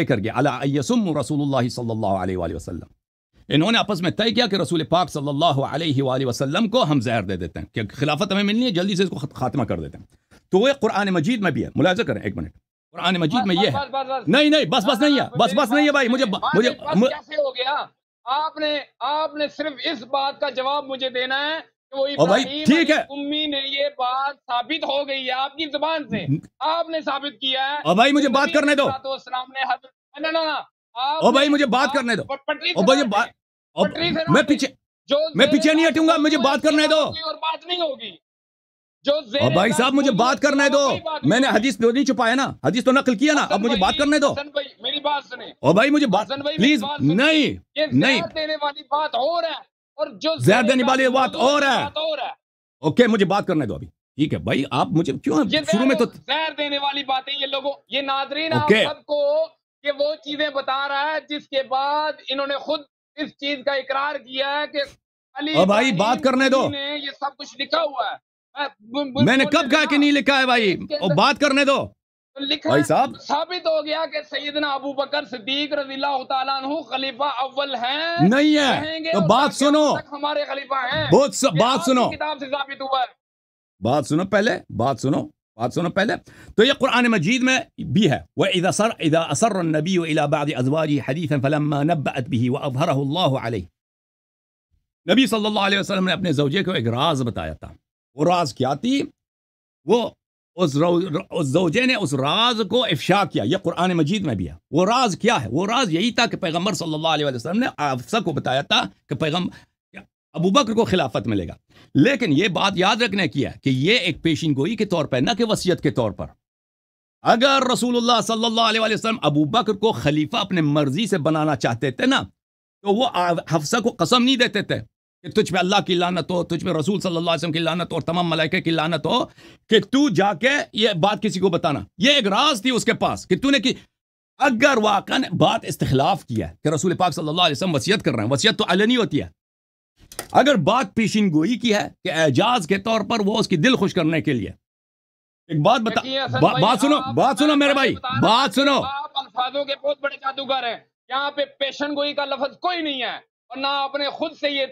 کر رسول اللہ اللہ صلی علیہ وآلہ وسلم انہوں نے آپس میں طے کیا کہ رسول پاک صلی اللہ علیہ وآلہ وسلم کو ہم زہر دے دیتے ہیں کہ خلافت ہمیں ملنی ہے جلدی سے اس کو خاتمہ کر دیتے ہیں تو وہ قرآن مجید میں بھی ہے ملاحظہ کریں ایک منٹ قرآن مجید میں یہ ہے نہیں نہیں بس بس نہیں ہے بس بس نہیں ہے بھائی صرف اس بات کا جواب مجھے دینا ہے ٹھیک ہے یہ بات ثابت ہو گئی ہے آپ کی زبان سے آپ نے ثابت کیا میں پیچھے نہیں ہٹوں گا مجھے بات کرنے دو اور بات نہیں ہوگی جو بھائی صاحب مجھے بات کرنے دو میں نے حدیث تو نہیں چھپایا نا حدیث تو نقل کیا نا مجھے بات کرنے دو نہیں ہو رہا ہے زہر دینے والی بات اور ہے اوکے مجھے بات کرنے دو ابھی ٹھیک ہے بھائی آپ مجھے کیوں ہیں شروع میں تو زہر دینے والی باتیں یہ لوگوں یہ ناظرین آپ سب کو کہ وہ چیزیں بتا رہا ہے جس کے بعد انہوں نے خود اس چیز کا اقرار کیا ہے کہ بھائی بات کرنے دو یہ سب کچھ لکھا ہوا ہے میں نے کب کہا کہ نہیں لکھا ہے بھائی بات کرنے دو بھائی صاحب ثابت ہو گیا کہ سیدنا ابو بکر صدیق رضی اللہ تعالیٰ عنہ خلیفہ اول ہیں نہیں ہے تو بات سنو ہمارے خلیفہ ہیں بہت س... بات سنو کتاب سے ثابت ہوا ہے بات سنو پہلے بات سنو بات سنو پہلے تو یہ قرآن مجید میں بھی ہے وَإِذَا سَرْ إِذَا أَسَرَّ النَّبِيُّ إِلَى بَعْدِ أَزْوَاجِ حَدِيثًا فَلَمَّا نَبَّأَتْ بِهِ وَأَظْهَرَهُ اللَّهُ عَلَيْهِ نبی صلی اللہ علیہ وسلم نے اپنے زوجے کو ایک راز بتایا تھا وہ راز کیا تھی وہ اس رو اس زوجے نے اس راز کو افشا کیا یہ قرآن مجید میں بھی ہے وہ راز کیا ہے وہ راز یہی تھا کہ پیغمبر صلی اللہ علیہ وسلم نے افسہ کو بتایا تھا کہ پیغمبر ابو بکر کو خلافت ملے گا لیکن یہ بات یاد رکھنے کی ہے کہ یہ ایک پیشین گوئی کے طور پر نہ کہ وصیت کے طور پر اگر رسول اللہ صلی اللہ علیہ وسلم ابو بکر کو خلیفہ اپنے مرضی سے بنانا چاہتے تھے نا تو وہ حفصہ کو قسم نہیں دیتے تھے کہ تجھ میں اللہ کی لانت ہو تجھ میں رسول صلی اللہ علیہ وسلم کی لانت ہو اور تمام ملائکہ کی لانت ہو کہ تو جا کے یہ بات کسی کو بتانا یہ ایک راز تھی اس کے پاس کہ تو نے کی اگر واقعا بات استخلاف کیا ہے کہ رسول پاک صلی اللہ علیہ وسلم وسیعت کر رہے وصیت تو علنی ہوتی ہے اگر بات پیشن گوئی کی ہے کہ اعجاز کے طور پر وہ اس کی دل خوش کرنے کے لیے ایک بات بتا بات بات بات سنو سنو سنو میرے بھائی الفاظوں کے بہت بڑے جادوگر ہیں یہاں پہ پیشن گوئی کا لفظ کوئی نہیں ہے نہ اپنے خود سے یہ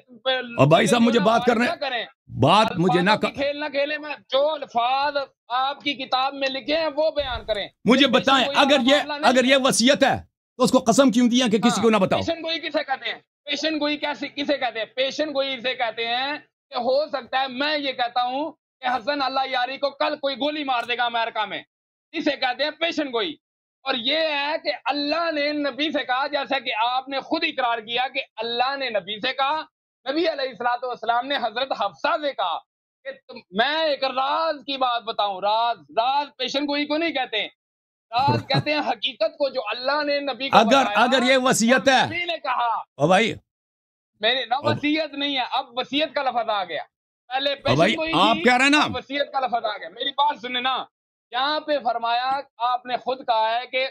جو الفاظ آپ کی کتاب میں لکھے ہیں وہ بیان کریں مجھے بتائیں اگر یہ اگر یہ وصیت ہے تو اس کو قسم کیوں دیا کہ کسی ہاں، کو نہ بتاؤ پیشن گوئی کسے کہتے ہیں پیشن گوئی کیسے کسے کہتے ہیں پیشن گوئی اسے کہتے ہیں کہ ہو سکتا ہے میں یہ کہتا ہوں کہ حسن اللہ یاری کو کل کوئی گولی مار دے گا امریکہ میں اسے کہتے ہیں پیشن گوئی اور یہ ہے کہ اللہ نے نبی سے کہا جیسا کہ آپ نے خود اقرار کیا کہ اللہ نے نبی سے کہا نبی علیہ السلات والسلام نے حضرت حفصہ سے کہا کہ میں ایک راز کی بات بتاؤں راز راز پیشن کوئی کو نہیں کہتے ہیں راز کہتے ہیں حقیقت کو جو اللہ نے نبی کو اگر اگر یہ وسیعت ہے نبی نے کہا بھائی میں نے نا وسیعت نہیں ہے اب وسیعت کا لفظ آ گیا پہلے پیشن کوئی آپ کہہ رہے ہیں نا وسیعت کا لفظ آ گیا میری بات سنیں نا یہاں پہ فرمایا آپ نے خود کہا ہے کہ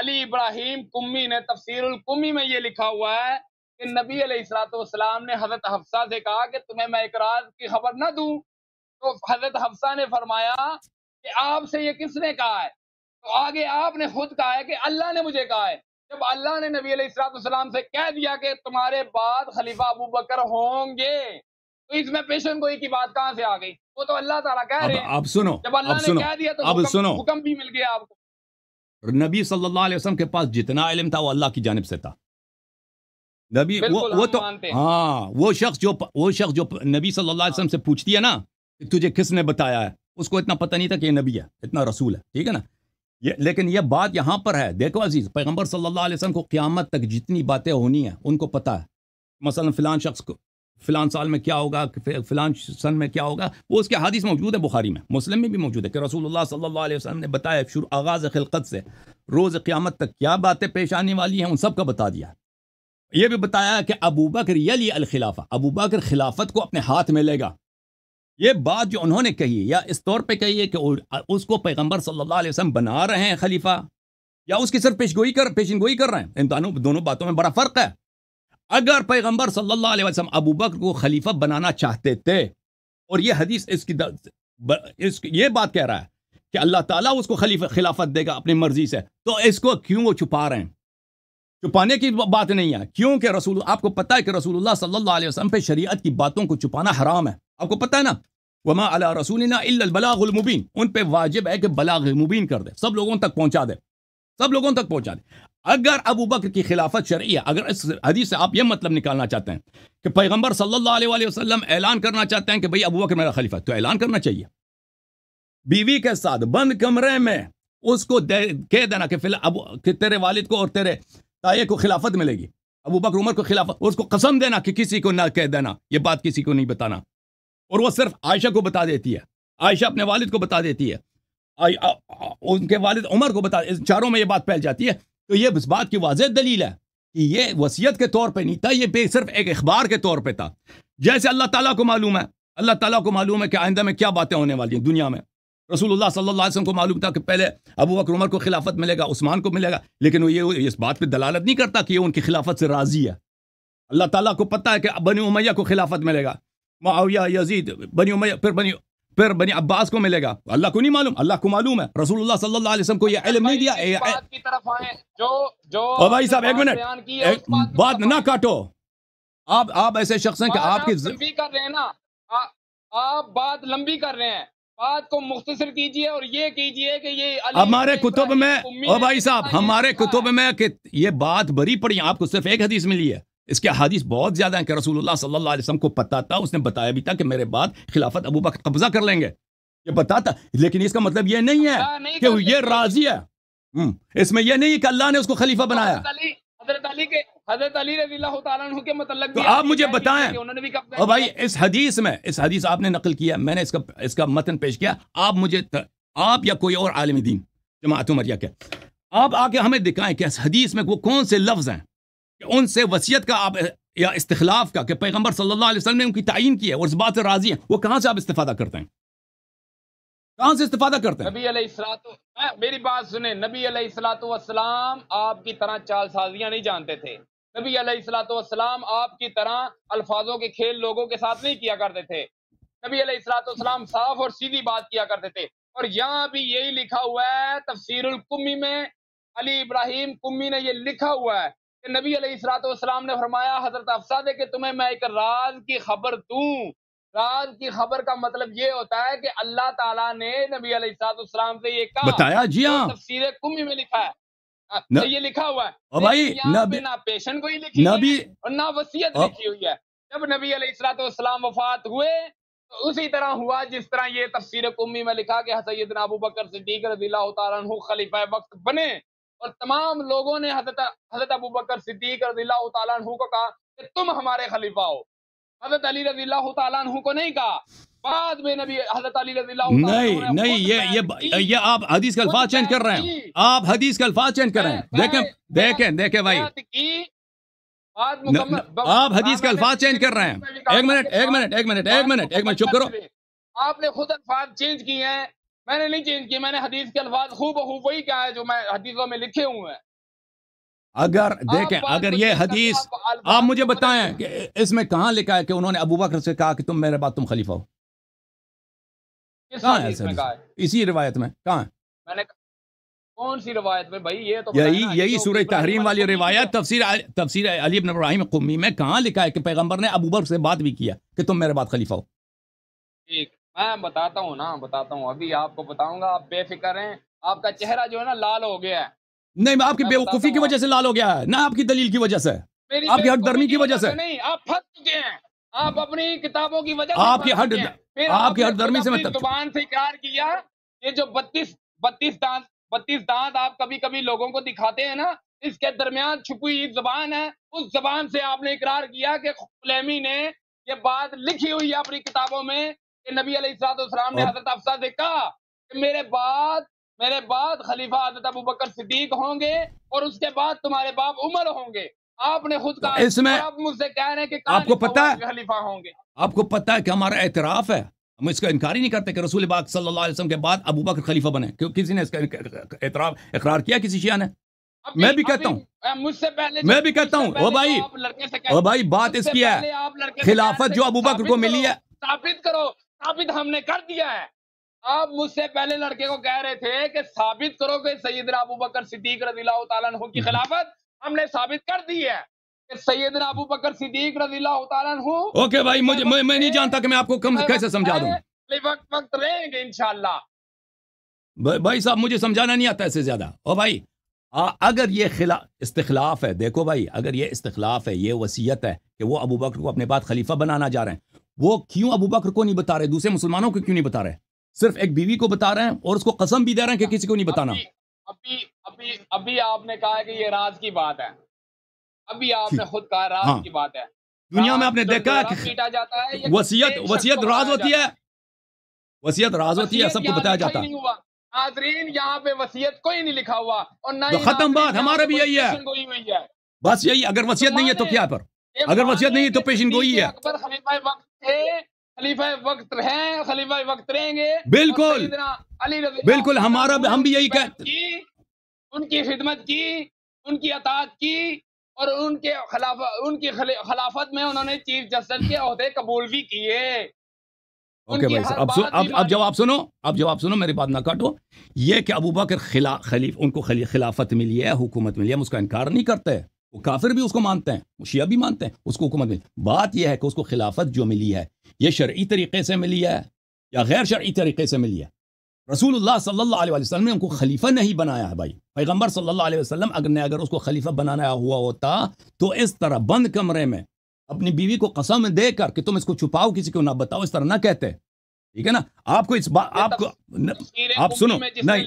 علی ابراہیم کمی نے تفسیر القمی میں یہ لکھا ہوا ہے کہ نبی علیہ السلاۃ والسلام نے حضرت حفصہ سے کہا کہ تمہیں میں اقراض کی خبر نہ دوں تو حضرت حفصہ نے فرمایا کہ آپ سے یہ کس نے کہا ہے تو آگے آپ نے خود کہا ہے کہ اللہ نے مجھے کہا ہے جب اللہ نے نبی علیہ السلاۃ والسلام سے کہہ دیا کہ تمہارے بعد خلیفہ ابو بکر ہوں گے تو اس میں پیشن گوئی کی بات کہاں سے آ گئی وہ تو اللہ تعالیٰ کہہ رہے ہیں اب سنو جب اللہ نے کہہ دیا تو حکم, سنو حکم بھی مل گیا آپ کو نبی صلی اللہ علیہ وسلم کے پاس جتنا علم تھا وہ اللہ کی جانب سے تھا نبی وہ, وہ تو ہاں وہ شخص جو وہ شخص جو نبی صلی اللہ علیہ وسلم سے پوچھتی ہے نا کہ تجھے کس نے بتایا ہے اس کو اتنا پتہ نہیں تھا کہ یہ نبی ہے اتنا رسول ہے ٹھیک ہے نا یہ لیکن یہ بات یہاں پر ہے دیکھو عزیز پیغمبر صلی اللہ علیہ وسلم کو قیامت تک جتنی باتیں ہونی ہیں ان کو پتہ ہے مثلا فلان شخص کو فلان سال میں کیا ہوگا فلان سن میں کیا ہوگا وہ اس کے حادث موجود ہے بخاری میں مسلم میں بھی موجود ہے کہ رسول اللہ صلی اللہ علیہ وسلم نے بتایا شروع آغاز خلقت سے روز قیامت تک کیا باتیں پیش آنے والی ہیں ان سب کا بتا دیا یہ بھی بتایا کہ ابو بکر یلی الخلافہ ابو بکر خلافت کو اپنے ہاتھ میں لے گا یہ بات جو انہوں نے کہی یا اس طور پہ کہی ہے کہ اس کو پیغمبر صلی اللہ علیہ وسلم بنا رہے ہیں خلیفہ یا اس کی صرف پیشگوئی کر پیشن گوئی کر رہے ہیں دونوں دونوں باتوں میں بڑا فرق ہے اگر پیغمبر صلی اللہ علیہ وسلم ابو بکر کو خلیفہ بنانا چاہتے تھے اور یہ حدیث اس اس کی یہ بات کہہ رہا ہے کہ اللہ تعالیٰ اس کو خلیفہ خلافت دے گا اپنی مرضی سے تو اس کو کیوں وہ چھپا رہے ہیں چھپانے کی بات نہیں ہے کیوں کہ رسول آپ کو پتا ہے کہ رسول اللہ صلی اللہ علیہ وسلم پہ شریعت کی باتوں کو چھپانا حرام ہے آپ کو پتا ہے نا وما اللہ رسول نہ بلاغ المبین ان پہ واجب ہے کہ بلاغ المبین کر دے سب لوگوں تک پہنچا دے سب لوگوں تک پہنچا دے اگر ابو بکر کی خلافت شرعی ہے اگر اس حدیث سے آپ یہ مطلب نکالنا چاہتے ہیں کہ پیغمبر صلی اللہ علیہ وآلہ وسلم اعلان کرنا چاہتے ہیں کہ بھائی بکر میرا خلیفہ ہے تو اعلان کرنا چاہیے بیوی کے ساتھ بند کمرے میں اس کو دے کہہ دینا کہ تیرے والد کو اور تیرے تائے کو خلافت ملے گی ابو بکر عمر کو خلافت اس کو قسم دینا کہ کسی کو نہ کہہ دینا یہ بات کسی کو نہیں بتانا اور وہ صرف عائشہ کو بتا دیتی ہے عائشہ اپنے والد کو بتا دیتی ہے ان کے والد عمر کو بتا چاروں میں یہ بات پھیل جاتی ہے تو یہ اس بات کی واضح دلیل ہے کہ یہ وصیت کے طور پہ نہیں تھا یہ صرف ایک اخبار کے طور پہ تھا جیسے اللہ تعالیٰ کو معلوم ہے اللہ تعالیٰ کو معلوم ہے کہ آئندہ میں کیا باتیں ہونے والی ہیں دنیا میں رسول اللہ صلی اللہ علیہ وسلم کو معلوم تھا کہ پہلے ابو بکر عمر کو خلافت ملے گا عثمان کو ملے گا لیکن وہ یہ اس بات پہ دلالت نہیں کرتا کہ یہ ان کی خلافت سے راضی ہے اللہ تعالیٰ کو پتہ ہے کہ بنی امیہ کو خلافت ملے گا معاویہ یزید بنی امیہ پھر بنی پھر بنی عباس کو ملے گا اللہ کو نہیں معلوم اللہ کو معلوم ہے رسول اللہ صلی اللہ علیہ وسلم کو یہ اچھا علم نہیں دیا جو بھائی صاحب ایک منٹ بات نہ کاٹو آپ آپ ایسے شخص ہیں کہ آپ کی لمبی کر رہے ہیں نا آپ بات لمبی کر رہے ہیں بات کو مختصر کیجئے اور یہ کیجئے کہ یہ ہمارے کتب میں او بھائی صاحب ہمارے کتب میں کہ یہ بات بری پڑی آپ کو صرف ایک حدیث ملی ہے اس کے احادیث بہت زیادہ ہیں کہ رسول اللہ صلی اللہ علیہ وسلم کو پتا تھا اس نے بتایا بھی تھا کہ میرے بعد خلافت ابو بکر قبضہ کر لیں گے یہ بتا تھا لیکن اس کا مطلب یہ نہیں ہے کہ یہ راضی ہے اس میں یہ نہیں کہ اللہ نے اس کو خلیفہ بنایا حضرت علی رضی اللہ تعالیٰ کے اس حدیث میں اس حدیث آپ نے نقل کیا میں نے اس کا متن پیش کیا آپ مجھے آپ یا کوئی اور عالم دین جماعت عمریہ کے آپ آ کے ہمیں دکھائیں کہ اس حدیث میں وہ کون سے لفظ ہیں ان سے وصیت کا آپ یا استخلاف کا کہ پیغمبر صلی اللہ علیہ وسلم نے ان کی تعین کی ہے اور اس بات سے راضی ہیں وہ کہاں سے آپ استفادہ کرتے ہیں کہاں سے استفادہ کرتے ہیں نبی علیہ السلاط میری بات سنیں نبی علیہ السلاط والسلام آپ کی طرح چال سازیاں نہیں جانتے تھے نبی علیہ السلاط والسلام آپ کی طرح الفاظوں کے کھیل لوگوں کے ساتھ نہیں کیا کرتے تھے نبی علیہ السلاط والسلام صاف اور سیدھی بات کیا کرتے تھے اور یہاں بھی یہی لکھا ہوا ہے تفسیر القمی میں علی ابراہیم کمی نے یہ لکھا ہوا ہے کہ نبی علیہ السلات والسلام نے فرمایا حضرت دے کہ تمہیں میں ایک راز کی خبر دوں راز کی خبر کا مطلب یہ ہوتا ہے کہ اللہ تعالیٰ نے نبی علیہ السلام سے یہ کہا بتایا جی ہاں تفسیر کمی میں لکھا ہے ہاں، یہ لکھا ہوا ہے اور نہ وصیت لکھی ہوئی ہے جب نبی علیہ السلاط والسلام وفات ہوئے تو اسی طرح ہوا جس طرح یہ تفسیر قم میں لکھا کہ سیدنا ابو بکر صدیق رضی اللہ تعالیٰ عنہ خلیفہ وقت بنے اور تمام لوگوں نے حضرت حضرت بکر صدیق رضی اللہ تعالیٰ عنہ کو کہا کہ تم ہمارے خلیفہ ہو حضرت علی رضی اللہ تعالیٰ عنہ کو نہیں کہا بعد میں نبی حضرت علی رضی اللہ نہیں نہیں یہ آپ حدیث کا الفاظ چینج کر رہے ہیں آپ حدیث کا الفاظ چینج کر رہے ہیں دیکھیں دیکھیں دیکھیں بھائی آپ حدیث کا الفاظ چینج کر رہے ہیں ایک منٹ ایک منٹ ایک منٹ ایک منٹ ایک منٹ کرو آپ نے خود الفاظ چینج کیے میں نے نہیں چینج کی میں نے حدیث کے الفاظ خوب خوب وہی کہا ہے جو میں حدیثوں میں لکھے ہیں اگر دیکھیں اگر یہ حدیث آپ مجھے بتائیں کہ اس میں کہاں لکھا ہے کہ انہوں نے ابو بکر سے کہا کہ تم میرے بات تم خلیفہ ہو کہاں ہے اسی روایت میں کہاں میں نے کون سی روایت میں یہی یہی سورہ تحریم والی روایت تفسیر علی ابن ابراہیم قومی میں کہاں لکھا ہے کہ پیغمبر نے ابو بکر سے بات بھی کیا کہ تم میرے بات ہو ٹھیک میں بتاتا ہوں نا بتاتا ہوں ابھی آپ کو بتاؤں گا آپ بے فکر ہیں آپ کا چہرہ جو ہے نا لال ہو گیا ہے نہیں آپ کی بے قوفی کی وجہ سے لال ہو گیا ہے نہ آپ کی دلیل کی وجہ سے آپ کی کی حق درمی وجہ سے نہیں آپ پھنس چکے ہیں آپ اپنی کتابوں کی وجہ آپ آپ کی کی درمی سے زبان سے اقرار کیا یہ جو بتیس بتیس دانت بتیس دانت آپ کبھی کبھی لوگوں کو دکھاتے ہیں نا اس کے درمیان چھپی زبان ہے اس زبان سے آپ نے اقرار کیا کہ نے یہ بات لکھی ہوئی ہے اپنی کتابوں میں کہ نبی علیہ السلام نے حضرت سے کہا کہ میرے بعد میرے بعد خلیفہ حضرت صدیق ہوں گے اور اس کے بعد تمہارے باپ عمر ہوں گے آپ نے خود کہا اس میں مجھ سے کہہ رہے ہیں کہ آپ کو پتا ہے کہ ہمارا اعتراف ہے ہم اس کا انکار ہی نہیں کرتے کہ رسول پاک صلی اللہ علیہ وسلم کے بعد ابو بکر خلیفہ بنے کسی نے اس کا اعتراف اقرار کیا کسی شیعہ نے میں بھی کہتا ہوں مجھ سے پہلے میں بھی کہتا ہوں او او بھائی بھائی بات اس کی ہے خلافت جو بکر کو ملی ہے ثابت کرو ثابت ہم نے کر دیا ہے آپ مجھ سے پہلے لڑکے کو کہہ رہے تھے کہ ثابت کرو کہ سیدنا ابو بکر صدیق رضی اللہ تعالیٰ عنہ کی خلافت ہم نے ثابت کر دی ہے کہ سیدنا ابو بکر صدیق رضی اللہ تعالیٰ عنہ اوکے بھائی مجھے میں نہیں جانتا کہ میں آپ کو کم کیسے سمجھا دوں وقت وقت رہیں گے انشاءاللہ بھائی صاحب مجھے سمجھانا نہیں آتا ایسے زیادہ او بھائی اگر یہ استخلاف ہے دیکھو بھائی اگر یہ استخلاف ہے یہ وسیعت ہے کہ وہ ابو بکر کو اپنے بعد خلیفہ بنانا جا رہے ہیں وہ کیوں ابو بکر کو نہیں بتا رہے دوسرے مسلمانوں کو کیوں نہیں بتا رہے صرف ایک بیوی کو بتا رہے ہیں اور اس کو قسم بھی دے رہے ہیں کہ کسی کو نہیں بتانا ابھی ابھی ابھی آپ نے کہا کہ یہ راز کی بات ہے ابھی آپ جی۔ نے خود کہا راز ہاں۔ کی بات ہے دنیا میں آپ نے دیکھا کہ وسیعت وسیعت راز ہوتی ہے وسیعت راز ہوتی ہے سب کو بتایا جاتا ہے ناظرین یہاں پہ وسیعت کوئی نہیں لکھا ہوا اور نہ ختم بات ہمارا بھی یہی ہے بس یہی اگر وسیعت نہیں ہے تو کیا پر اگر وسیعت نہیں ہے تو پیشن گوئی ہے خلیفہ وقت ہیں خلیفہ وقت رہیں گے بالکل بالکل ہمارا ہم بھی یہی کہ ان کی خدمت کی ان کی اطاعت کی اور ان کے خلاف ان کی خلافت میں انہوں نے چیف جسٹس کے عہدے قبول بھی کیے اوکے بھائی صاحب اب اب جواب سنو اب جواب سنو میری بات نہ کاٹو یہ کہ ابو بکر خلاف خلیف ان کو خلافت ملی ہے حکومت ملی ہے ہم اس کا انکار نہیں کرتے وہ کافر بھی اس کو مانتے ہیں وہ شیعہ بھی مانتے ہیں اس کو حکومت بات یہ ہے کہ اس کو خلافت جو ملی ہے یہ شرعی طریقے سے ملی ہے یا غیر شرعی طریقے سے ملی ہے رسول اللہ صلی اللہ علیہ وسلم نے ان کو خلیفہ نہیں بنایا ہے بھائی پیغمبر صلی اللہ علیہ وسلم اگر نے اگر اس کو خلیفہ بنانا ہوا ہوتا تو اس طرح بند کمرے میں اپنی بیوی کو قسم دے کر کہ تم اس کو چھپاؤ کسی کو نہ بتاؤ اس طرح نہ کہتے ٹھیک ہے نا آپ کو اس بات آپ کو آپ سنو نہیں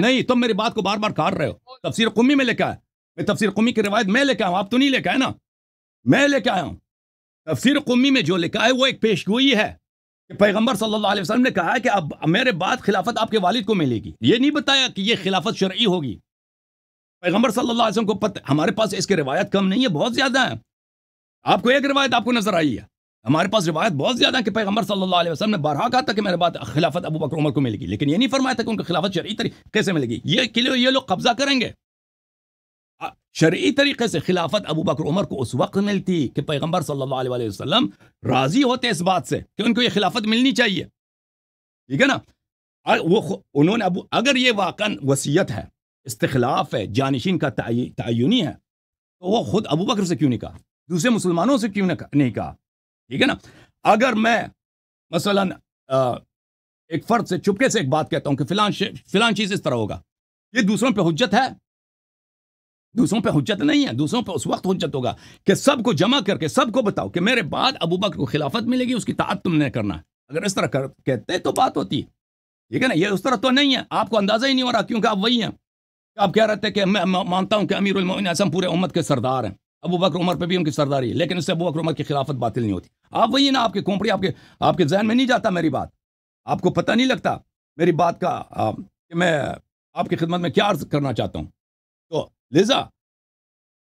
نہیں تم میری بات کو بار بار کاٹ رہے ہو تفسیر قمی میں لکھا ہے میں تفسیر قمی کی روایت میں لے کے آؤں آپ تو نہیں لے کے آئے نا میں لے کے آیا ہوں تفسیر قمی میں جو لکھا ہے وہ ایک پیش گوئی ہے کہ پیغمبر صلی اللہ علیہ وسلم نے کہا ہے کہ اب میرے بعد خلافت آپ کے والد کو ملے گی یہ نہیں بتایا کہ یہ خلافت شرعی ہوگی پیغمبر صلی اللہ علیہ وسلم کو پتہ ہمارے پاس اس کے روایت کم نہیں ہے بہت زیادہ ہیں آپ کو ایک روایت آپ کو نظر آئی ہے ہمارے پاس روایت بہت زیادہ ہے کہ پیغمبر صلی اللہ علیہ وسلم نے بارہا کہا تھا کہ میرے بعد خلافت ابو بکر عمر کو ملے گی لیکن یہ نہیں فرمایا تھا کہ ان کا خلافت شرعی طریقے کیسے ملے گی یہ کے لیے یہ لوگ قبضہ کریں گے شرعی طریقے سے خلافت ابو بکر عمر کو اس وقت ملتی کہ پیغمبر صلی اللہ علیہ وسلم راضی ہوتے اس بات سے کہ ان کو یہ خلافت ملنی چاہیے ٹھیک ہے نا وہ انہوں نے ابو اگر یہ واقع وصیت ہے استخلاف ہے جانشین کا تعینی ہے تو وہ خود ابو بکر سے کیوں نہیں کہا دوسرے مسلمانوں سے کیوں نہیں کہا ٹھیک ہے نا اگر میں مثلا ایک فرد سے چھپکے سے ایک بات کہتا ہوں کہ فلان فلان چیز اس طرح ہوگا یہ دوسروں پہ حجت ہے دوسروں پہ حجت نہیں ہے دوسروں پہ اس وقت حجت ہوگا کہ سب کو جمع کر کے سب کو بتاؤ کہ میرے بعد ابو بکر کو خلافت ملے گی اس کی تعت تم نے کرنا اگر اس طرح کہتے تو بات ہوتی ہے ٹھیک ہے نا یہ اس طرح تو نہیں ہے آپ کو اندازہ ہی نہیں ہو رہا کیونکہ آپ وہی ہیں آپ کہہ رہے تھے کہ میں مانتا ہوں کہ امیر المعین اعظم پورے امت کے سردار ہیں ابو بکر عمر پہ بھی ان کی سرداری ہے لیکن اس سے ابو بکر عمر کی خلافت باطل نہیں ہوتی آپ وہی ہیں نا آپ کی کھونپڑی آپ کے آپ کے ذہن میں نہیں جاتا میری بات آپ کو پتہ نہیں لگتا میری بات کا کہ میں آپ کی خدمت میں کیا عرض کرنا چاہتا ہوں تو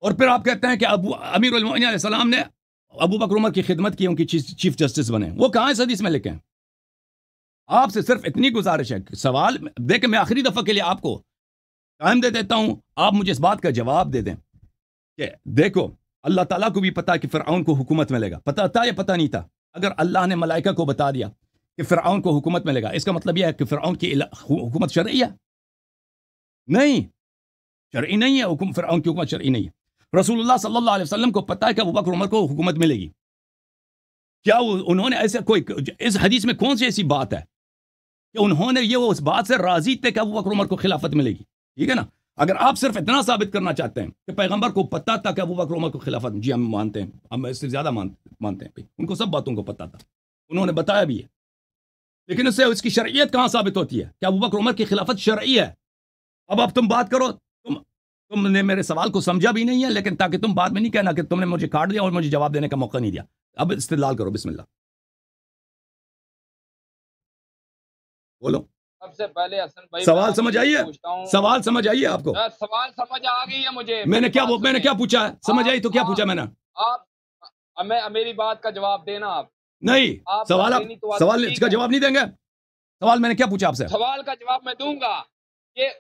اور پھر آپ کہتے ہیں کہ ابو امیر علیہ السلام نے ابو بکر عمر کی خدمت کی ان کی چیف جسٹس بنے وہ کہاں اس حدیث میں لکھے ہیں آپ سے صرف اتنی گزارش ہے سوال دیکھیں میں آخری دفعہ کے لیے آپ کو ٹائم دے دیتا ہوں آپ مجھے اس بات کا جواب دے دیں کہ دیکھو اللہ تعالیٰ کو بھی پتا کہ فرعون کو حکومت ملے گا پتا تھا یا پتہ نہیں تھا اگر اللہ نے ملائکہ کو بتا دیا کہ فرعون کو حکومت ملے گا اس کا مطلب یہ ہے کہ فرعون کی حکومت شرعی ہے نہیں شرعی نہیں ہے حکم فرعون کی حکومت شرعی نہیں ہے رسول اللہ صلی اللہ علیہ وسلم کو پتہ ابو بکر عمر کو حکومت ملے گی کیا انہوں نے ایسے کوئی اس حدیث میں کون سی ایسی بات ہے کہ انہوں نے یہ وہ اس بات سے راضی تھے کہ ابو عمر کو خلافت ملے گی ٹھیک ہے نا اگر آپ صرف اتنا ثابت کرنا چاہتے ہیں کہ پیغمبر کو پتہ تھا ابو بکر عمر کو خلافت جی ہم مانتے ہیں ہم اس سے زیادہ مانتے ہیں ان کو سب باتوں کو پتہ تھا انہوں نے بتایا بھی ہے لیکن اس سے اس کی شرعیت کہاں ثابت ہوتی ہے کہ ابو بکر عمر کی خلافت شرعی ہے اب اب تم بات کرو تم نے میرے سوال کو سمجھا بھی نہیں ہے لیکن تاکہ تم بعد میں نہیں کہنا کہ تم نے مجھے کاٹ دیا اور مجھے جواب دینے کا موقع نہیں دیا اب استدلال کرو بسم اللہ بولو سب سے پہلے حسن بھائی سوال سمجھ آئیے سوال سمجھ آئیے آپ کو سوال سمجھ آ گئی ہے مجھے میں نے کیا میں نے کیا پوچھا ہے سمجھ آئی تو کیا پوچھا میں نے آپ میری بات کا جواب دینا آپ نہیں سوال آپ سوال کا جواب نہیں دیں گے سوال میں نے کیا پوچھا آپ سے سوال کا جواب میں دوں گا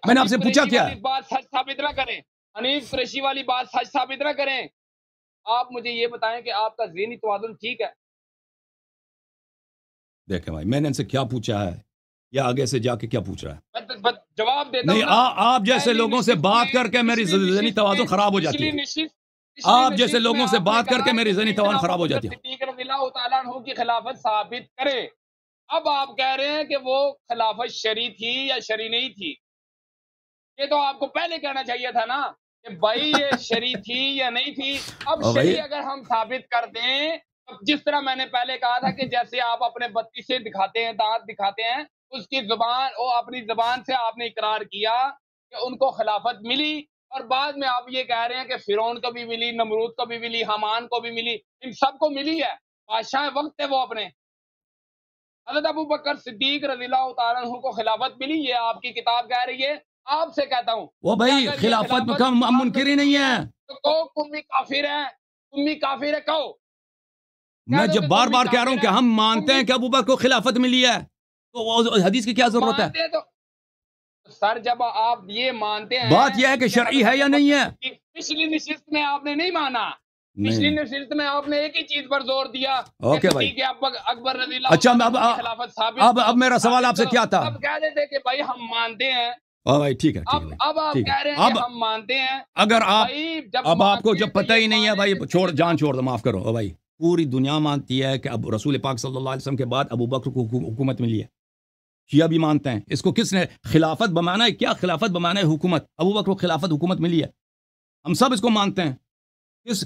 میں نے آپ سے پوچھا کیا بات سچ ثابت نہ کریں حنیف قریشی والی بات سچ ثابت نہ کریں آپ مجھے یہ بتائیں کہ آپ کا ذہنی توازن ٹھیک ہے دیکھیں بھائی میں نے ان سے کیا پوچھا ہے یا آگے سے جا کے کیا پوچھ رہا ہے جواب دیتا نہیں آپ جیسے لوگوں سے بات کر کے میری ذہنی توازن خراب ہو جاتی ہے آپ جیسے لوگوں سے بات کر کے میری ذہنی توازن خراب ہو جاتی ہے کی خلافت ثابت کرے اب آپ کہہ رہے ہیں کہ وہ خلافت شری تھی یا شری نہیں تھی یہ تو آپ کو پہلے کہنا چاہیے تھا نا کہ بھائی یہ [LAUGHS] شری تھی یا نہیں تھی اب شری اگر ہم ثابت کر دیں جس طرح میں نے پہلے کہا تھا کہ جیسے آپ اپنے بتی سے دکھاتے ہیں دانت دکھاتے ہیں اس کی زبان وہ اپنی زبان سے آپ نے اقرار کیا کہ ان کو خلافت ملی اور بعد میں آپ یہ کہہ رہے ہیں کہ فرون کو بھی ملی نمرود کو بھی ملی حمان کو بھی ملی ان سب کو ملی ہے بادشاہ وقت ہے وہ اپنے حضرت ابو بکر صدیق رضی اللہ عنہ کو خلافت ملی یہ آپ کی کتاب کہہ رہی ہے آپ سے کہتا ہوں وہ بھائی خلافت میں کم منکری نہیں ہے کہو تم بھی کافر ہے تم بھی کافر ہے کہو میں جب بار بار کہہ رہا ہوں کہ ہم مانتے ہیں کہ ابو بکر کو خلافت ملی ہے تو حدیث کی کیا ضرورت ہے سر جب آپ یہ مانتے ہیں بات یہ ہے کہ شرعی ہے یا نہیں ہے پچھلی نشست میں آپ نے نہیں مانا پچھلی نشست میں آپ نے ایک ہی چیز پر زور دیا اوکے بھائی اکبر رضی اللہ اچھا اب اب میرا سوال آپ سے کیا تھا اب کہہ دیتے کہ بھائی ہم مانتے ہیں بھائی ٹھیک ہے ٹھیک ہے اب مانتے ہیں اگر آپ اب آپ کو جب پتہ ہی نہیں ہے بھائی چھوڑ جان چھوڑ دو معاف کرو بھائی پوری دنیا مانتی ہے کہ اب رسول پاک صلی اللہ علیہ وسلم کے بعد ابو بکر کو حکومت ملی ہے بھی مانتے ہیں اس کو کس نے خلافت بمانا ہے کیا خلافت بمانا ہے حکومت ابو بکر کو خلافت حکومت ملی ہے ہم سب اس کو مانتے ہیں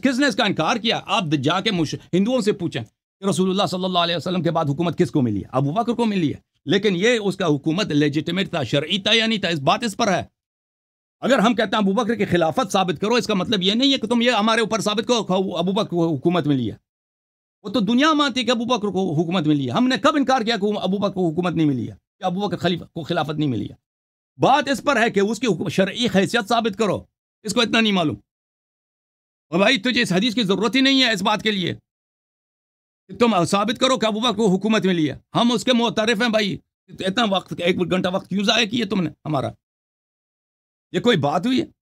کس نے اس کا انکار کیا آپ جا کے ہندوؤں سے پوچھیں کہ رسول اللہ صلی اللہ علیہ وسلم کے بعد حکومت کس کو ملی ہے ابو بکر کو ملی ہے لیکن یہ اس کا حکومت تھا شرعی تھا یا نہیں تھا اس بات اس پر ہے اگر ہم کہتے ہیں ابو بکر کی خلافت ثابت کرو اس کا مطلب یہ نہیں ہے کہ تم یہ ہمارے اوپر ثابت کرو ابو بکر کو حکومت میں ہے وہ تو دنیا مانتی کہ ابو بکر کو حکومت میں لیا ہم نے کب انکار کیا کہ ابو بکر کو حکومت نہیں ملی ہے ابو خلیفہ کو خلافت نہیں ملی ہے بات اس پر ہے کہ اس کی شرعی حیثیت ثابت کرو اس کو اتنا نہیں معلوم اور بھائی تجھے اس حدیث کی ضرورت ہی نہیں ہے اس بات کے لیے تم ثابت کرو کہ ابو بکر کو حکومت ملی ہے ہم اس کے معترف ہیں بھائی اتنا وقت ایک گھنٹہ وقت کیوں ضائع کیے تم نے ہمارا یہ کوئی بات ہوئی ہے